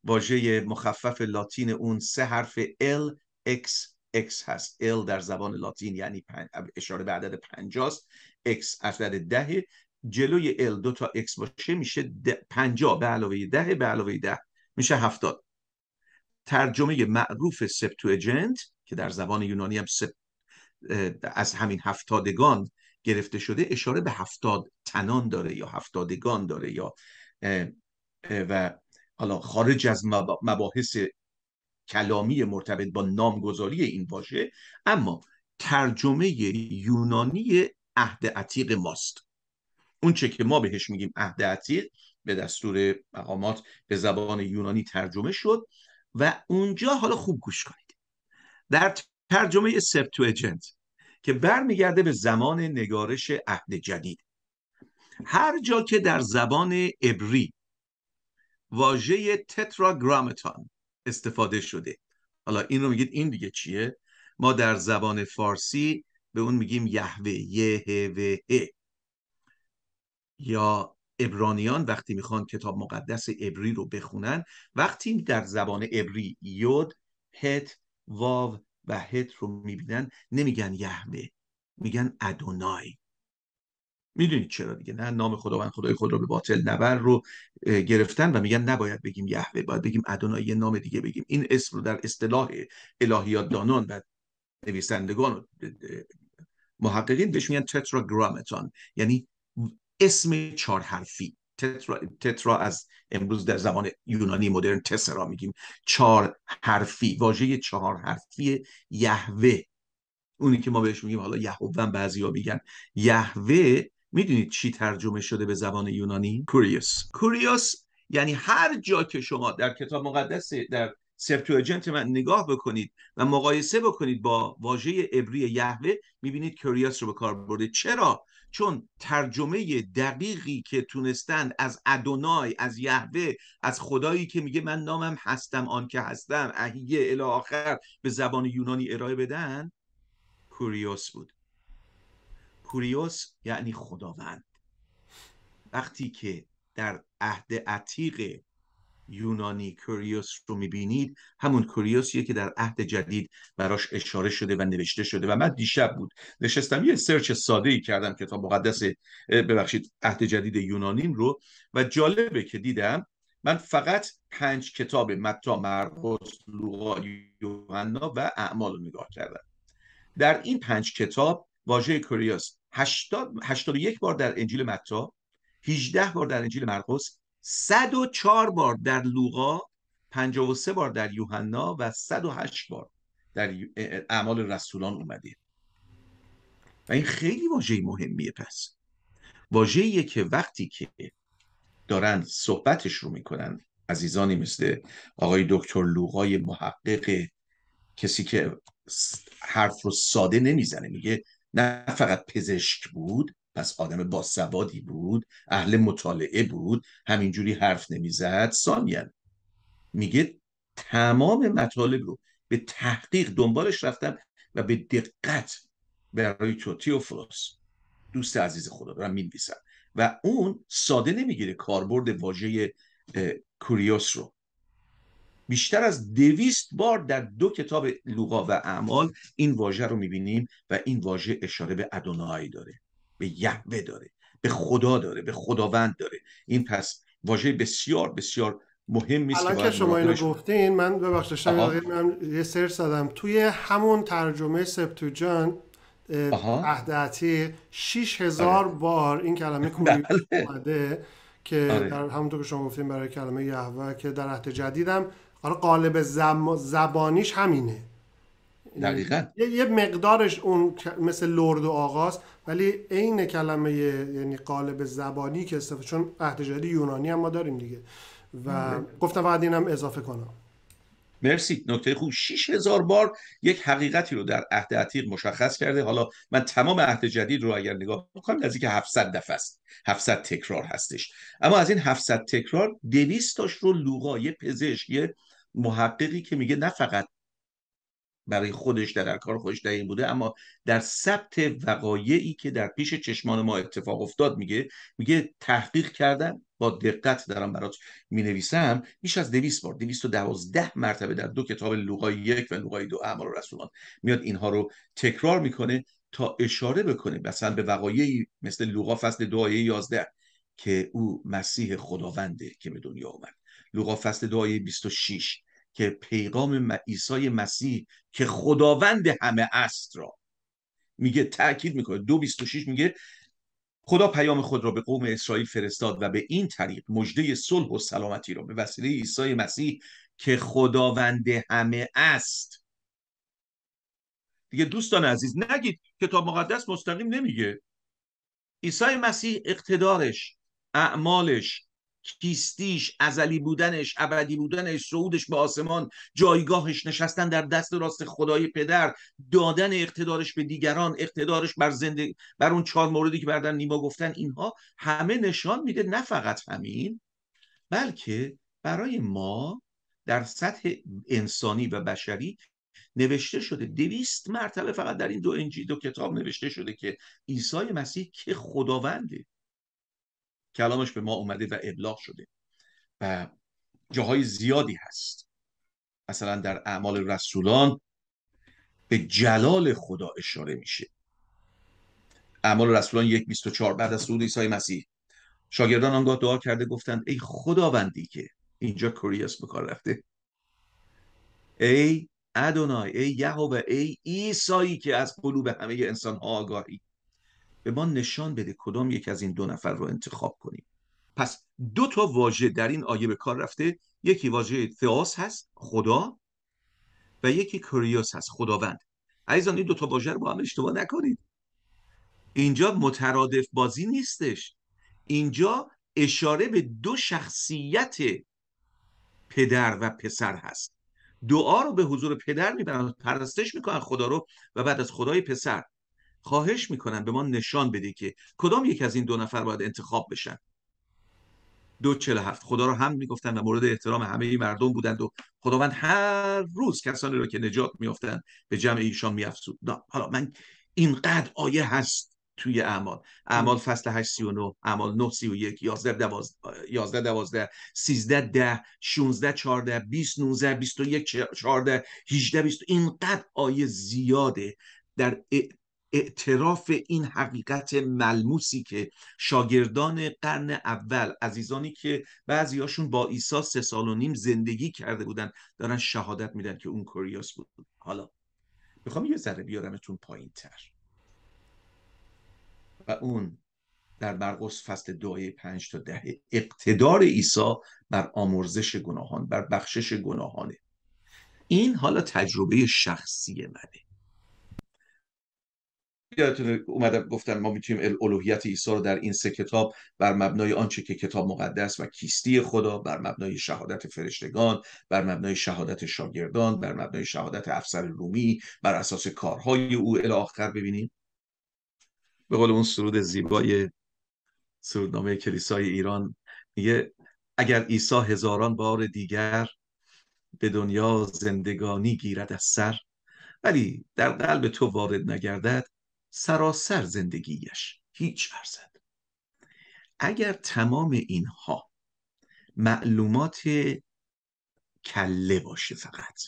واژه مخفف لاتین اون سه حرف L X X هست L در زبان لاتین یعنی پن... اشاره به عدد پنجاست X عدد ده جلوی L دو تا X باشه میشه ده... پنجا به علاوه ده به علاوه ده میشه هفتاد ترجمه معروف سپتوجنت که در زبان یونانی هم سپ... از همین هفتادگان گرفته شده اشاره به هفتاد تنان داره یا هفتادگان داره یا و حالا خارج از مباحث کلامی مرتبط با نامگذاری این واژه اما ترجمه یونانی عهد عتیق ماست اون چه که ما بهش میگیم عهد عتیق به دستور مقامات به زبان یونانی ترجمه شد و اونجا حالا خوب گوش کنید در ترجمه اجنت که برمیگرده به زمان نگارش عهد جدید هر جا که در زبان عبری واژه تتراگرامتون استفاده شده حالا این رو میگید این دیگه چیه ما در زبان فارسی به اون میگیم یهوه یه یا ابرانیان وقتی میخوان کتاب مقدس ابری رو بخونن وقتی در زبان ابری یود هت واو و هت رو میبینن نمیگن یهوه میگن ادونای میدونید چرا دیگه نه نام خداوند خدای خود را به باطل نبر رو گرفتن و میگن نباید بگیم یهوه باید بگیم ادونای یه نام دیگه بگیم این اسم رو در اصطلاح الهیات دانان و نویسندگان و محققین بهش میگن تتراگرامتون یعنی اسم چهار حرفی تترا, تترا از امروز در زمان یونانی مدرن تسرا میگیم چهار حرفی واژه چهار حرفی یهوه اونی که ما بهش میگیم حالا یهوه ها میگن یهوه میدونید چی ترجمه شده به زبان یونانی کوریوس کوریوس یعنی هر جا که شما در کتاب مقدس در سپتوجنت من نگاه بکنید و مقایسه بکنید با واژه عبری یهوه میبینید کوریوس رو به کار برده چرا چون ترجمه دقیقی که تونستند از ادونای از یهوه از خدایی که میگه من نامم هستم آن که هستم اهیه الی آخر به زبان یونانی ارائه بدن کوریوس بود کوریوس یعنی خداوند وقتی که در عهد عتیق یونانی کوریوس رو میبینید همون کوریوسیه که در عهد جدید براش اشاره شده و نوشته شده و من دیشب بود نشستم یه سرچ ساده ای کردم کتاب مقدس ببخشید عهد جدید یونانیم رو و جالبه که دیدم من فقط پنج کتاب متا مرقس لوقا یوحنا و اعمال رو نگاه کردم در این پنج کتاب واژه کوریوس و یک بار در انجیل متی 18 بار در انجیل مرقس چار بار در لوقا سه بار در یوحنا و هشت بار در اعمال رسولان اومده و این خیلی واژه مهمیه پس واژه‌ایه که وقتی که دارن صحبتش رو میکنن عزیزانی مثل آقای دکتر لوقای محقق کسی که حرف رو ساده نمیزنه میگه نه فقط پزشک بود پس آدم باسوادی بود اهل مطالعه بود همینجوری حرف نمیزد ثانیا میگه تمام مطالب رو به تحقیق دنبالش رفتم و به دقت برای تو تیوفلوس دوست عزیز خدا دارم مینویسم و اون ساده نمیگیره کاربرد واژه کوریوس رو بیشتر از دویست بار در دو کتاب لوقا و اعمال این واژه رو میبینیم و این واژه اشاره به ادونایی داره به یهوه داره به خدا داره به خداوند داره این پس واژه بسیار بسیار مهم است که شما اینو
گفتین من ببخشید من یه سر زدم توی همون ترجمه سپتوجان عهد عتیق 6000 بار این کلمه بله. اومده که آره. در همونطور که شما گفتین برای کلمه یهوه که در عهد جدیدم حالا قالب زم... زبانیش همینه دقیقا یه, مقدارش اون مثل لرد و آغاز، ولی عین کلمه یعنی قالب زبانی که استفاده چون عهد یونانی هم ما داریم دیگه و بله. گفتم فقط اینم اضافه کنم
مرسی نکته خوب 6000 بار یک حقیقتی رو در عهد عتیق مشخص کرده حالا من تمام عهد جدید رو اگر نگاه بکنم نزدیک 700 دفعه است 700 تکرار هستش اما از این 700 تکرار 200 تاش رو لوقا یه پزشک یه محققی که میگه نه فقط برای خودش در کار خودش در این بوده اما در ثبت وقایعی که در پیش چشمان ما اتفاق افتاد میگه میگه تحقیق کردم با دقت دارم برات می نویسم بیش از دویست بار دویست و دوازده مرتبه در دو کتاب لغای یک و لغای دو اعمال رسولان میاد اینها رو تکرار میکنه تا اشاره بکنه مثلا به وقایعی مثل لوقا فصل دو آیه یازده که او مسیح خداونده که به دنیا آمد لوقا فصل 26 که پیغام عیسی مسیح که خداوند همه است را میگه تاکید میکنه دو 26 میگه خدا پیام خود را به قوم اسرائیل فرستاد و به این طریق مژده صلح و سلامتی را به وسیله عیسی مسیح که خداوند همه است دیگه دوستان عزیز نگید کتاب مقدس مستقیم نمیگه عیسی مسیح اقتدارش اعمالش کیستیش ازلی بودنش ابدی بودنش صعودش به آسمان جایگاهش نشستن در دست راست خدای پدر دادن اقتدارش به دیگران اقتدارش بر زنده بر اون چهار موردی که بردن نیما گفتن اینها همه نشان میده نه فقط همین بلکه برای ما در سطح انسانی و بشری نوشته شده دویست مرتبه فقط در این دو انجیل دو کتاب نوشته شده که عیسی مسیح که خداونده کلامش به ما اومده و ابلاغ شده و جاهای زیادی هست مثلا در اعمال رسولان به جلال خدا اشاره میشه اعمال رسولان یک چار بعد از صعود ایسای مسیح شاگردان آنگاه دعا کرده گفتند ای خداوندی که اینجا کوریاس به کار رفته ای ادونای ای یهوه ای ایسایی که از قلوب همه انسان ها آگاهی به ما نشان بده کدام یک از این دو نفر رو انتخاب کنیم پس دو تا واژه در این آیه به کار رفته یکی واژه تئوس هست خدا و یکی کوریوس هست خداوند عزیزان این دو تا واژه رو با هم اشتباه نکنید اینجا مترادف بازی نیستش اینجا اشاره به دو شخصیت پدر و پسر هست دعا رو به حضور پدر میبرن پرستش میکنن خدا رو و بعد از خدای پسر خواهش میکنم به ما نشان بده که کدام یک از این دو نفر باید انتخاب بشن دو چل هفت خدا را هم میگفتن و مورد احترام همه مردم بودند و خداوند هر روز کسانی را که نجات میافتند به جمع ایشان میافزود حالا من اینقدر آیه هست توی اعمال اعمال فصل 8 39 اعمال 9 31 11 12 11 12 13 10 16 14 20 19 21 14 18 20 اینقدر آیه زیاده در اعتراف این حقیقت ملموسی که شاگردان قرن اول عزیزانی که هاشون با عیسی سه سال و نیم زندگی کرده بودن دارن شهادت میدن که اون کوریاس بود حالا میخوام یه ذره بیارمتون پایین تر و اون در برقص فصل دعای پنج تا ده اقتدار عیسی بر آمرزش گناهان بر بخشش گناهانه این حالا تجربه شخصی منه یادتون اومده گفتن ما میتونیم الوهیت عیسی رو در این سه کتاب بر مبنای آنچه که کتاب مقدس و کیستی خدا بر مبنای شهادت فرشتگان بر مبنای شهادت شاگردان بر مبنای شهادت افسر رومی بر اساس کارهای او الی ببینیم به قول اون سرود زیبای سرودنامه کلیسای ایران میگه اگر عیسی هزاران بار دیگر به دنیا زندگانی گیرد از سر ولی در قلب تو وارد نگردد سراسر زندگیش هیچ ارزد اگر تمام اینها معلومات کله باشه فقط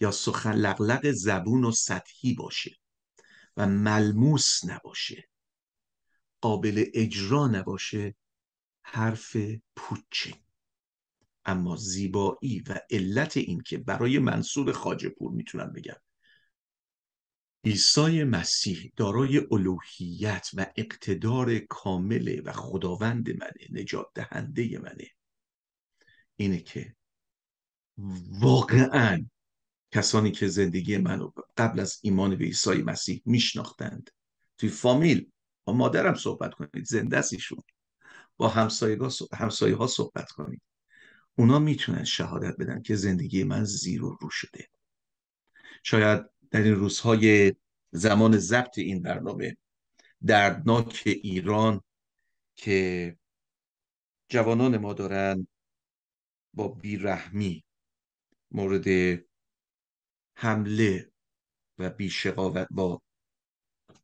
یا سخن لغلق زبون و سطحی باشه و ملموس نباشه قابل اجرا نباشه حرف پوچه اما زیبایی و علت این که برای منصور خاجه میتونم بگم عیسی مسیح دارای الوهیت و اقتدار کامله و خداوند منه نجات دهنده منه اینه که واقعا کسانی که زندگی منو قبل از ایمان به عیسی مسیح میشناختند توی فامیل با مادرم صحبت کنید زنده است ایشون با همسایه ها صحبت کنید اونا میتونن شهادت بدن که زندگی من زیر و رو شده شاید در این روزهای زمان ضبط این برنامه دردناک ایران که جوانان ما دارن با بیرحمی مورد حمله و بیشقاوت با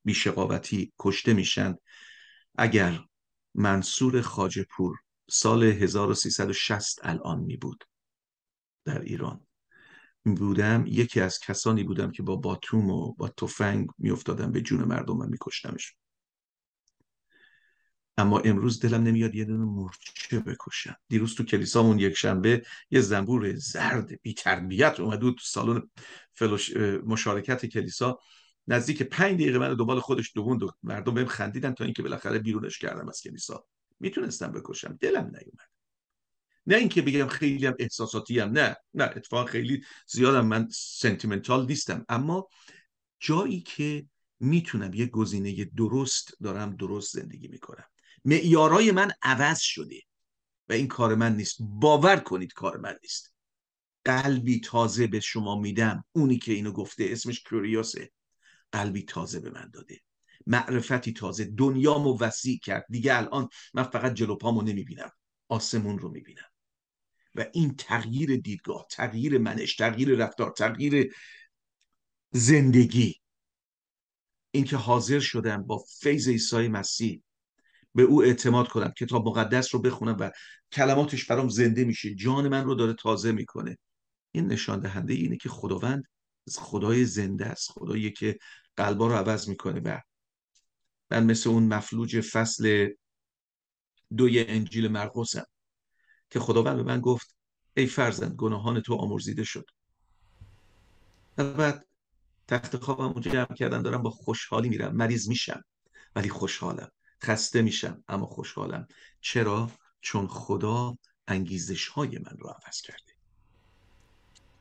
بیشقاوتی کشته میشن اگر منصور خاجپور سال 1360 الان می بود در ایران بودم یکی از کسانی بودم که با باتوم و با تفنگ میافتادم به جون مردم و میکشتمش اما امروز دلم نمیاد یه دونه مرچه بکشم دیروز تو کلیسامون یک شنبه یه زنبور زرد بی تربیت اومد تو سالن فلوش مشارکت کلیسا نزدیک پنج دقیقه من دنبال خودش دووند مردم بهم خندیدن تا اینکه بالاخره بیرونش کردم از کلیسا میتونستم بکشم دلم نمیاد. نه اینکه بگم خیلی هم احساساتی هم نه نه اتفاق خیلی زیادم من سنتیمنتال نیستم اما جایی که میتونم یه گزینه درست دارم درست زندگی میکنم معیارای من عوض شده و این کار من نیست باور کنید کار من نیست قلبی تازه به شما میدم اونی که اینو گفته اسمش کوریوسه قلبی تازه به من داده معرفتی تازه دنیامو وسیع کرد دیگه الان من فقط جلو پامو نمیبینم آسمون رو میبینم و این تغییر دیدگاه تغییر منش تغییر رفتار تغییر زندگی اینکه حاضر شدم با فیض عیسی مسیح به او اعتماد کنم کتاب مقدس رو بخونم و کلماتش برام زنده میشه جان من رو داره تازه میکنه این نشان دهنده اینه که خداوند خدای زنده است خدایی که قلبا رو عوض میکنه و من مثل اون مفلوج فصل دوی انجیل مرقسم که خداوند به من گفت ای فرزند گناهان تو آمرزیده شد بعد تخت خوابم اونجا جمع کردن دارم با خوشحالی میرم مریض میشم ولی خوشحالم خسته میشم اما خوشحالم چرا چون خدا انگیزش های من رو عوض کرده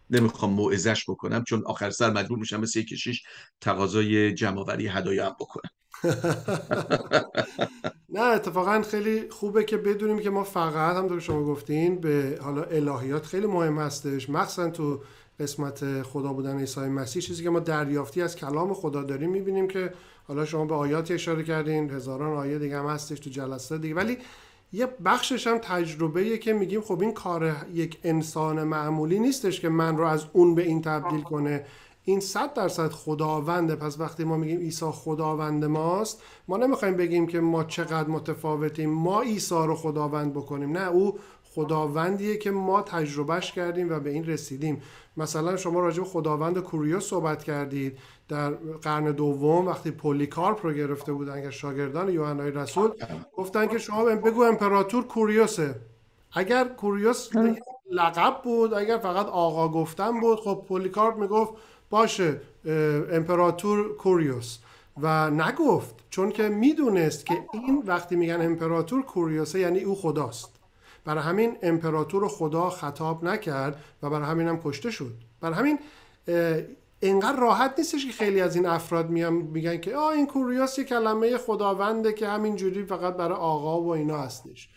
نمیخوام موعظش بکنم چون آخر سر مجبور میشم مثل یک کشیش تقاضای جمعآوری هدایا بکنم
نه اتفاقا خیلی خوبه که بدونیم که ما فقط هم که شما گفتین به حالا الهیات خیلی مهم هستش مخصوصا تو قسمت خدا بودن عیسی مسیح چیزی که ما دریافتی از کلام خدا داریم میبینیم که حالا شما به آیاتی اشاره کردین هزاران آیه دیگه هم هستش تو جلسه دیگه ولی یه بخشش هم تجربه که میگیم خب این کار یک انسان معمولی نیستش که من رو از اون به این تبدیل کنه این 100 درصد خداونده پس وقتی ما میگیم عیسی خداوند ماست ما نمیخوایم بگیم که ما چقدر متفاوتیم ما عیسی رو خداوند بکنیم نه او خداوندیه که ما تجربهش کردیم و به این رسیدیم مثلا شما راجع به خداوند کوریوس صحبت کردید در قرن دوم وقتی پولیکارپ رو گرفته بودن که شاگردان یوحنای رسول گفتن که شما بگو امپراتور کوریوسه اگر کوریوس لقب بود اگر فقط آقا گفتن بود خب پولیکارپ میگفت باشه امپراتور کوریوس و نگفت چون که میدونست که این وقتی میگن امپراتور کوریوسه یعنی او خداست برای همین امپراتور خدا خطاب نکرد و برای همین هم کشته شد برای همین انقدر راحت نیستش که خیلی از این افراد میان میگن که آه این کوریوس یه کلمه خداونده که همینجوری فقط برای آقا و اینا هستش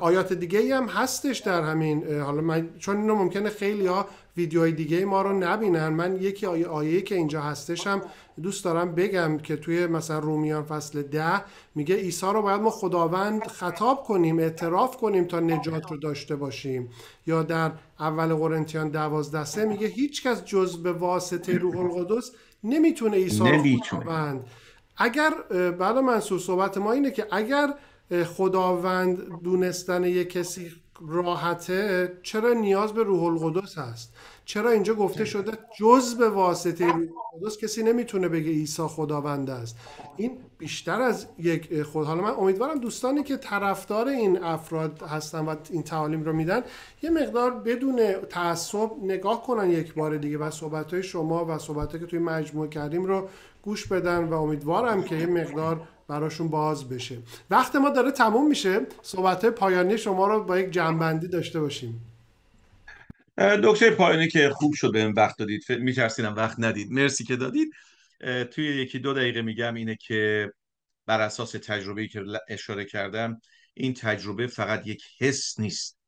آیات دیگه هم هستش در همین حالا من چون اینو ممکنه خیلی ها ویدیوهای دیگه ما رو نبینن من یکی آیه, آیه که اینجا هستش هم دوست دارم بگم که توی مثلا رومیان فصل ده میگه عیسی رو باید ما خداوند خطاب کنیم اعتراف کنیم تا نجات رو داشته باشیم یا در اول قرنتیان دوازده سه میگه هیچکس جز به واسطه روح القدس نمیتونه عیسی رو خداوند اگر بعد منصور صحبت ما اینه که اگر خداوند دونستن یک کسی راحته چرا نیاز به روح القدس هست چرا اینجا گفته شده جز به واسطه روح القدس کسی نمیتونه بگه عیسی خداوند است این بیشتر از یک خود حالا من امیدوارم دوستانی که طرفدار این افراد هستن و این تعالیم رو میدن یه مقدار بدون تعصب نگاه کنن یک بار دیگه و صحبت های شما و صحبت که توی مجموعه کردیم رو گوش بدن و امیدوارم که یه مقدار براشون باز بشه وقت ما داره تموم میشه صحبت پایانی شما رو با یک جنبندی داشته باشیم
دکتر پایانی که خوب شد این وقت دادید میترسیدم وقت ندید مرسی که دادید توی یکی دو دقیقه میگم اینه که بر اساس تجربه که اشاره کردم این تجربه فقط یک حس نیست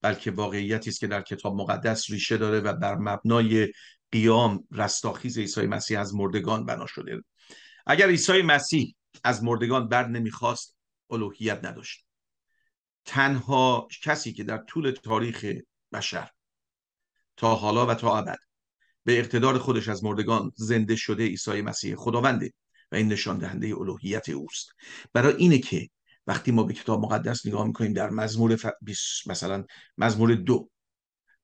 بلکه واقعیتی است که در کتاب مقدس ریشه داره و بر مبنای قیام رستاخیز عیسی مسیح از مردگان بنا شده اگر عیسی مسیح از مردگان بر نمیخواست الوهیت نداشت تنها کسی که در طول تاریخ بشر تا حالا و تا ابد به اقتدار خودش از مردگان زنده شده عیسی مسیح خداونده و این نشان دهنده الوهیت اوست برای اینه که وقتی ما به کتاب مقدس نگاه میکنیم در مزمور ف... مثلا مزمور دو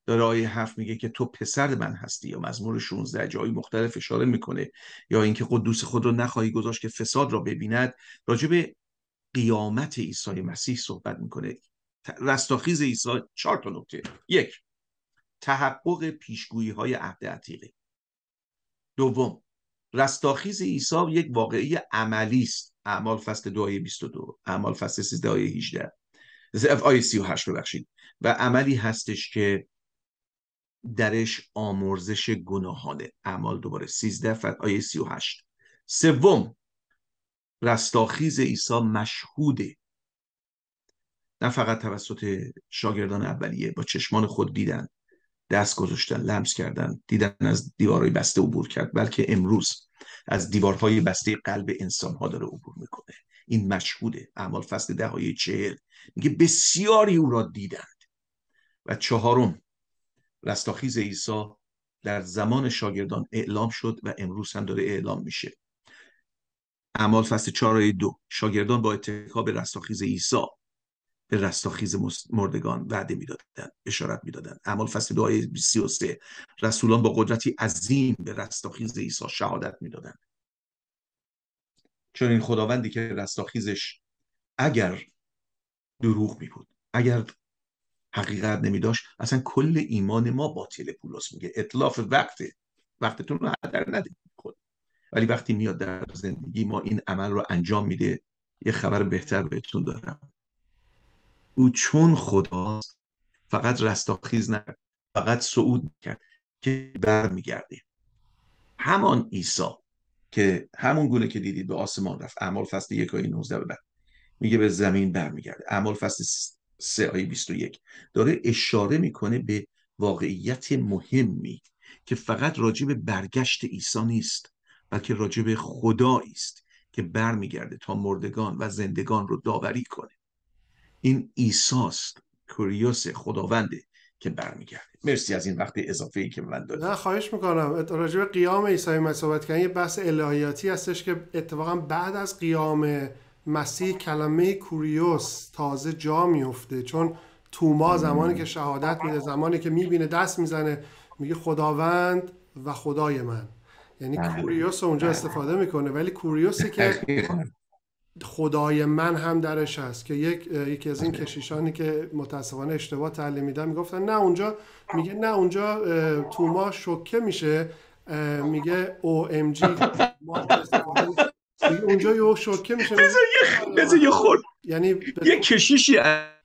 داره آیه هفت میگه که تو پسر من هستی یا مزمور 16 جایی مختلف اشاره میکنه یا اینکه قدوس خود رو نخواهی گذاشت که فساد را ببیند به قیامت عیسی مسیح صحبت میکنه رستاخیز عیسی چهار تا نکته یک تحقق پیشگویی های عهد عتیقه دوم رستاخیز عیسی یک واقعی عملی است اعمال فصل 2 آیه 22 اعمال فصل 13 آیه 18 آیه 38 ببخشید و عملی هستش که درش آمرزش گناهانه اعمال دوباره 13 فر آیه 38 سوم رستاخیز عیسی مشهوده نه فقط توسط شاگردان اولیه با چشمان خود دیدن دست گذاشتن لمس کردن دیدن از دیوارهای بسته عبور کرد بلکه امروز از دیوارهای بسته قلب انسان ها داره عبور میکنه این مشهوده اعمال فصل ده های چهل میگه بسیاری او را دیدند و چهارم رستاخیز عیسی در زمان شاگردان اعلام شد و امروز هم داره اعلام میشه اعمال فصل 4 دو شاگردان با اتکا به رستاخیز عیسی به رستاخیز مردگان وعده میدادند اشارت میدادند اعمال فصل 2 آیه 33 رسولان با قدرتی عظیم به رستاخیز عیسی شهادت میدادند چون این خداوندی که رستاخیزش اگر دروغ می بود اگر حقیقت نمی داشت اصلا کل ایمان ما باطل پولس میگه اطلاف وقته وقتتون رو هدر ندی خود خب. ولی وقتی میاد در زندگی ما این عمل رو انجام میده یه خبر بهتر بهتون دارم او چون خداست فقط رستاخیز نه فقط صعود کرد که برمیگرده همان عیسی که همون گونه که دیدید به آسمان رفت اعمال فصل یک و 19 به بعد میگه به زمین برمیگرده اعمال فصل سه 21 داره اشاره میکنه به واقعیت مهمی که فقط راجع به برگشت عیسی نیست بلکه راجع به خدایی است که برمیگرده تا مردگان و زندگان رو داوری کنه این ایساست کوریوس خداونده که برمیگرده مرسی از این وقت اضافه ای که من دادم
نه خواهش میکنم راجع قیام عیسی مسیح صحبت کردن یه بحث الهیاتی هستش که اتفاقا بعد از قیام مسیح کلمه کوریوس تازه جا میفته چون توما زمانی که شهادت میده زمانی که میبینه دست میزنه میگه خداوند و خدای من یعنی بله. کوریوس اونجا بله. استفاده میکنه ولی کوریوسی که خدای من هم درش هست که یک یکی از این کشیشانی که متاسفانه اشتباه تعلیم میدن میگفتن نه اونجا میگه نه اونجا توما شوکه میشه میگه او ام جی اونجا یه شوکه میشه
بذار یه خود یعنی یه کشیشی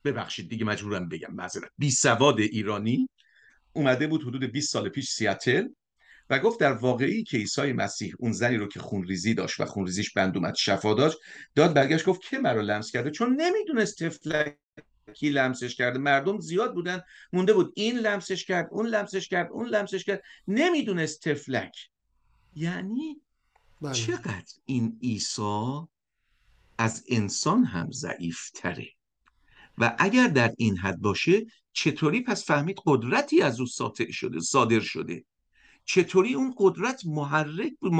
ببخشید دیگه مجبورم بگم معذرت بی سواد ایرانی اومده بود حدود 20 سال پیش سیاتل و گفت در واقعی که عیسی مسیح اون زنی رو که خونریزی داشت و خونریزیش بند اومد شفا داشت داد برگشت گفت که مرا لمس کرده چون نمیدونست تفلک کی لمسش کرده مردم زیاد بودن مونده بود این لمسش کرد اون لمسش کرد اون لمسش کرد نمیدونست تفلک یعنی بله. چقدر این عیسی از انسان هم ضعیفتره و اگر در این حد باشه چطوری پس فهمید قدرتی از او ساطع شده صادر شده چطوری اون قدرت محرک بود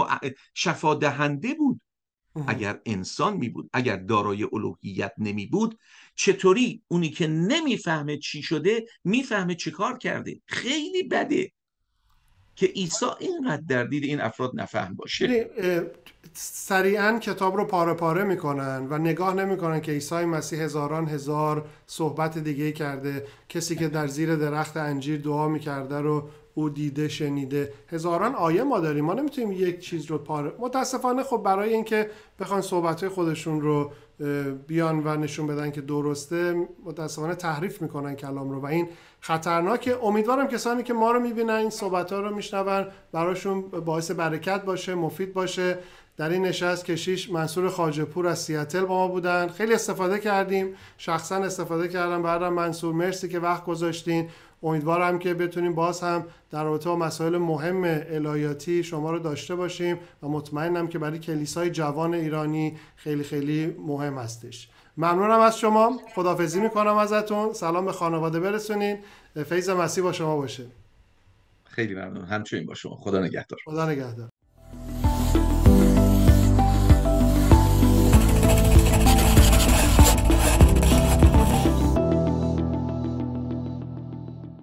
شفا دهنده بود اگر انسان می بود اگر دارای الوهیت نمی بود چطوری اونی که نمیفهمه چی شده میفهمه چه کار کرده خیلی بده که عیسی اینقدر در دید این افراد نفهم باشه
یعنی، سریعا کتاب رو پاره پاره میکنن و نگاه نمیکنن که عیسی مسیح هزاران هزار صحبت دیگه کرده کسی که در زیر درخت انجیر دعا میکرده رو او دیده شنیده هزاران آیه ما داریم ما نمیتونیم یک چیز رو پاره متاسفانه خب برای اینکه بخوان صحبت خودشون رو بیان و نشون بدن که درسته متاسفانه تحریف میکنن کلام رو و این خطرناکه امیدوارم کسانی که ما رو میبینن این صحبت ها رو میشنون براشون باعث برکت باشه مفید باشه در این نشست کشیش منصور خاجپور از سیاتل با ما بودن خیلی استفاده کردیم شخصا استفاده کردم برادر منصور مرسی که وقت گذاشتین امیدوارم که بتونیم باز هم در رابطه با مسائل مهم الهیاتی شما رو داشته باشیم و مطمئنم که برای کلیسای جوان ایرانی خیلی خیلی مهم هستش ممنونم از شما خدافزی میکنم ازتون سلام به خانواده برسونین فیض مسیح با شما باشه
خیلی ممنون همچنین با شما خدا نگهدار
خدا نگهدار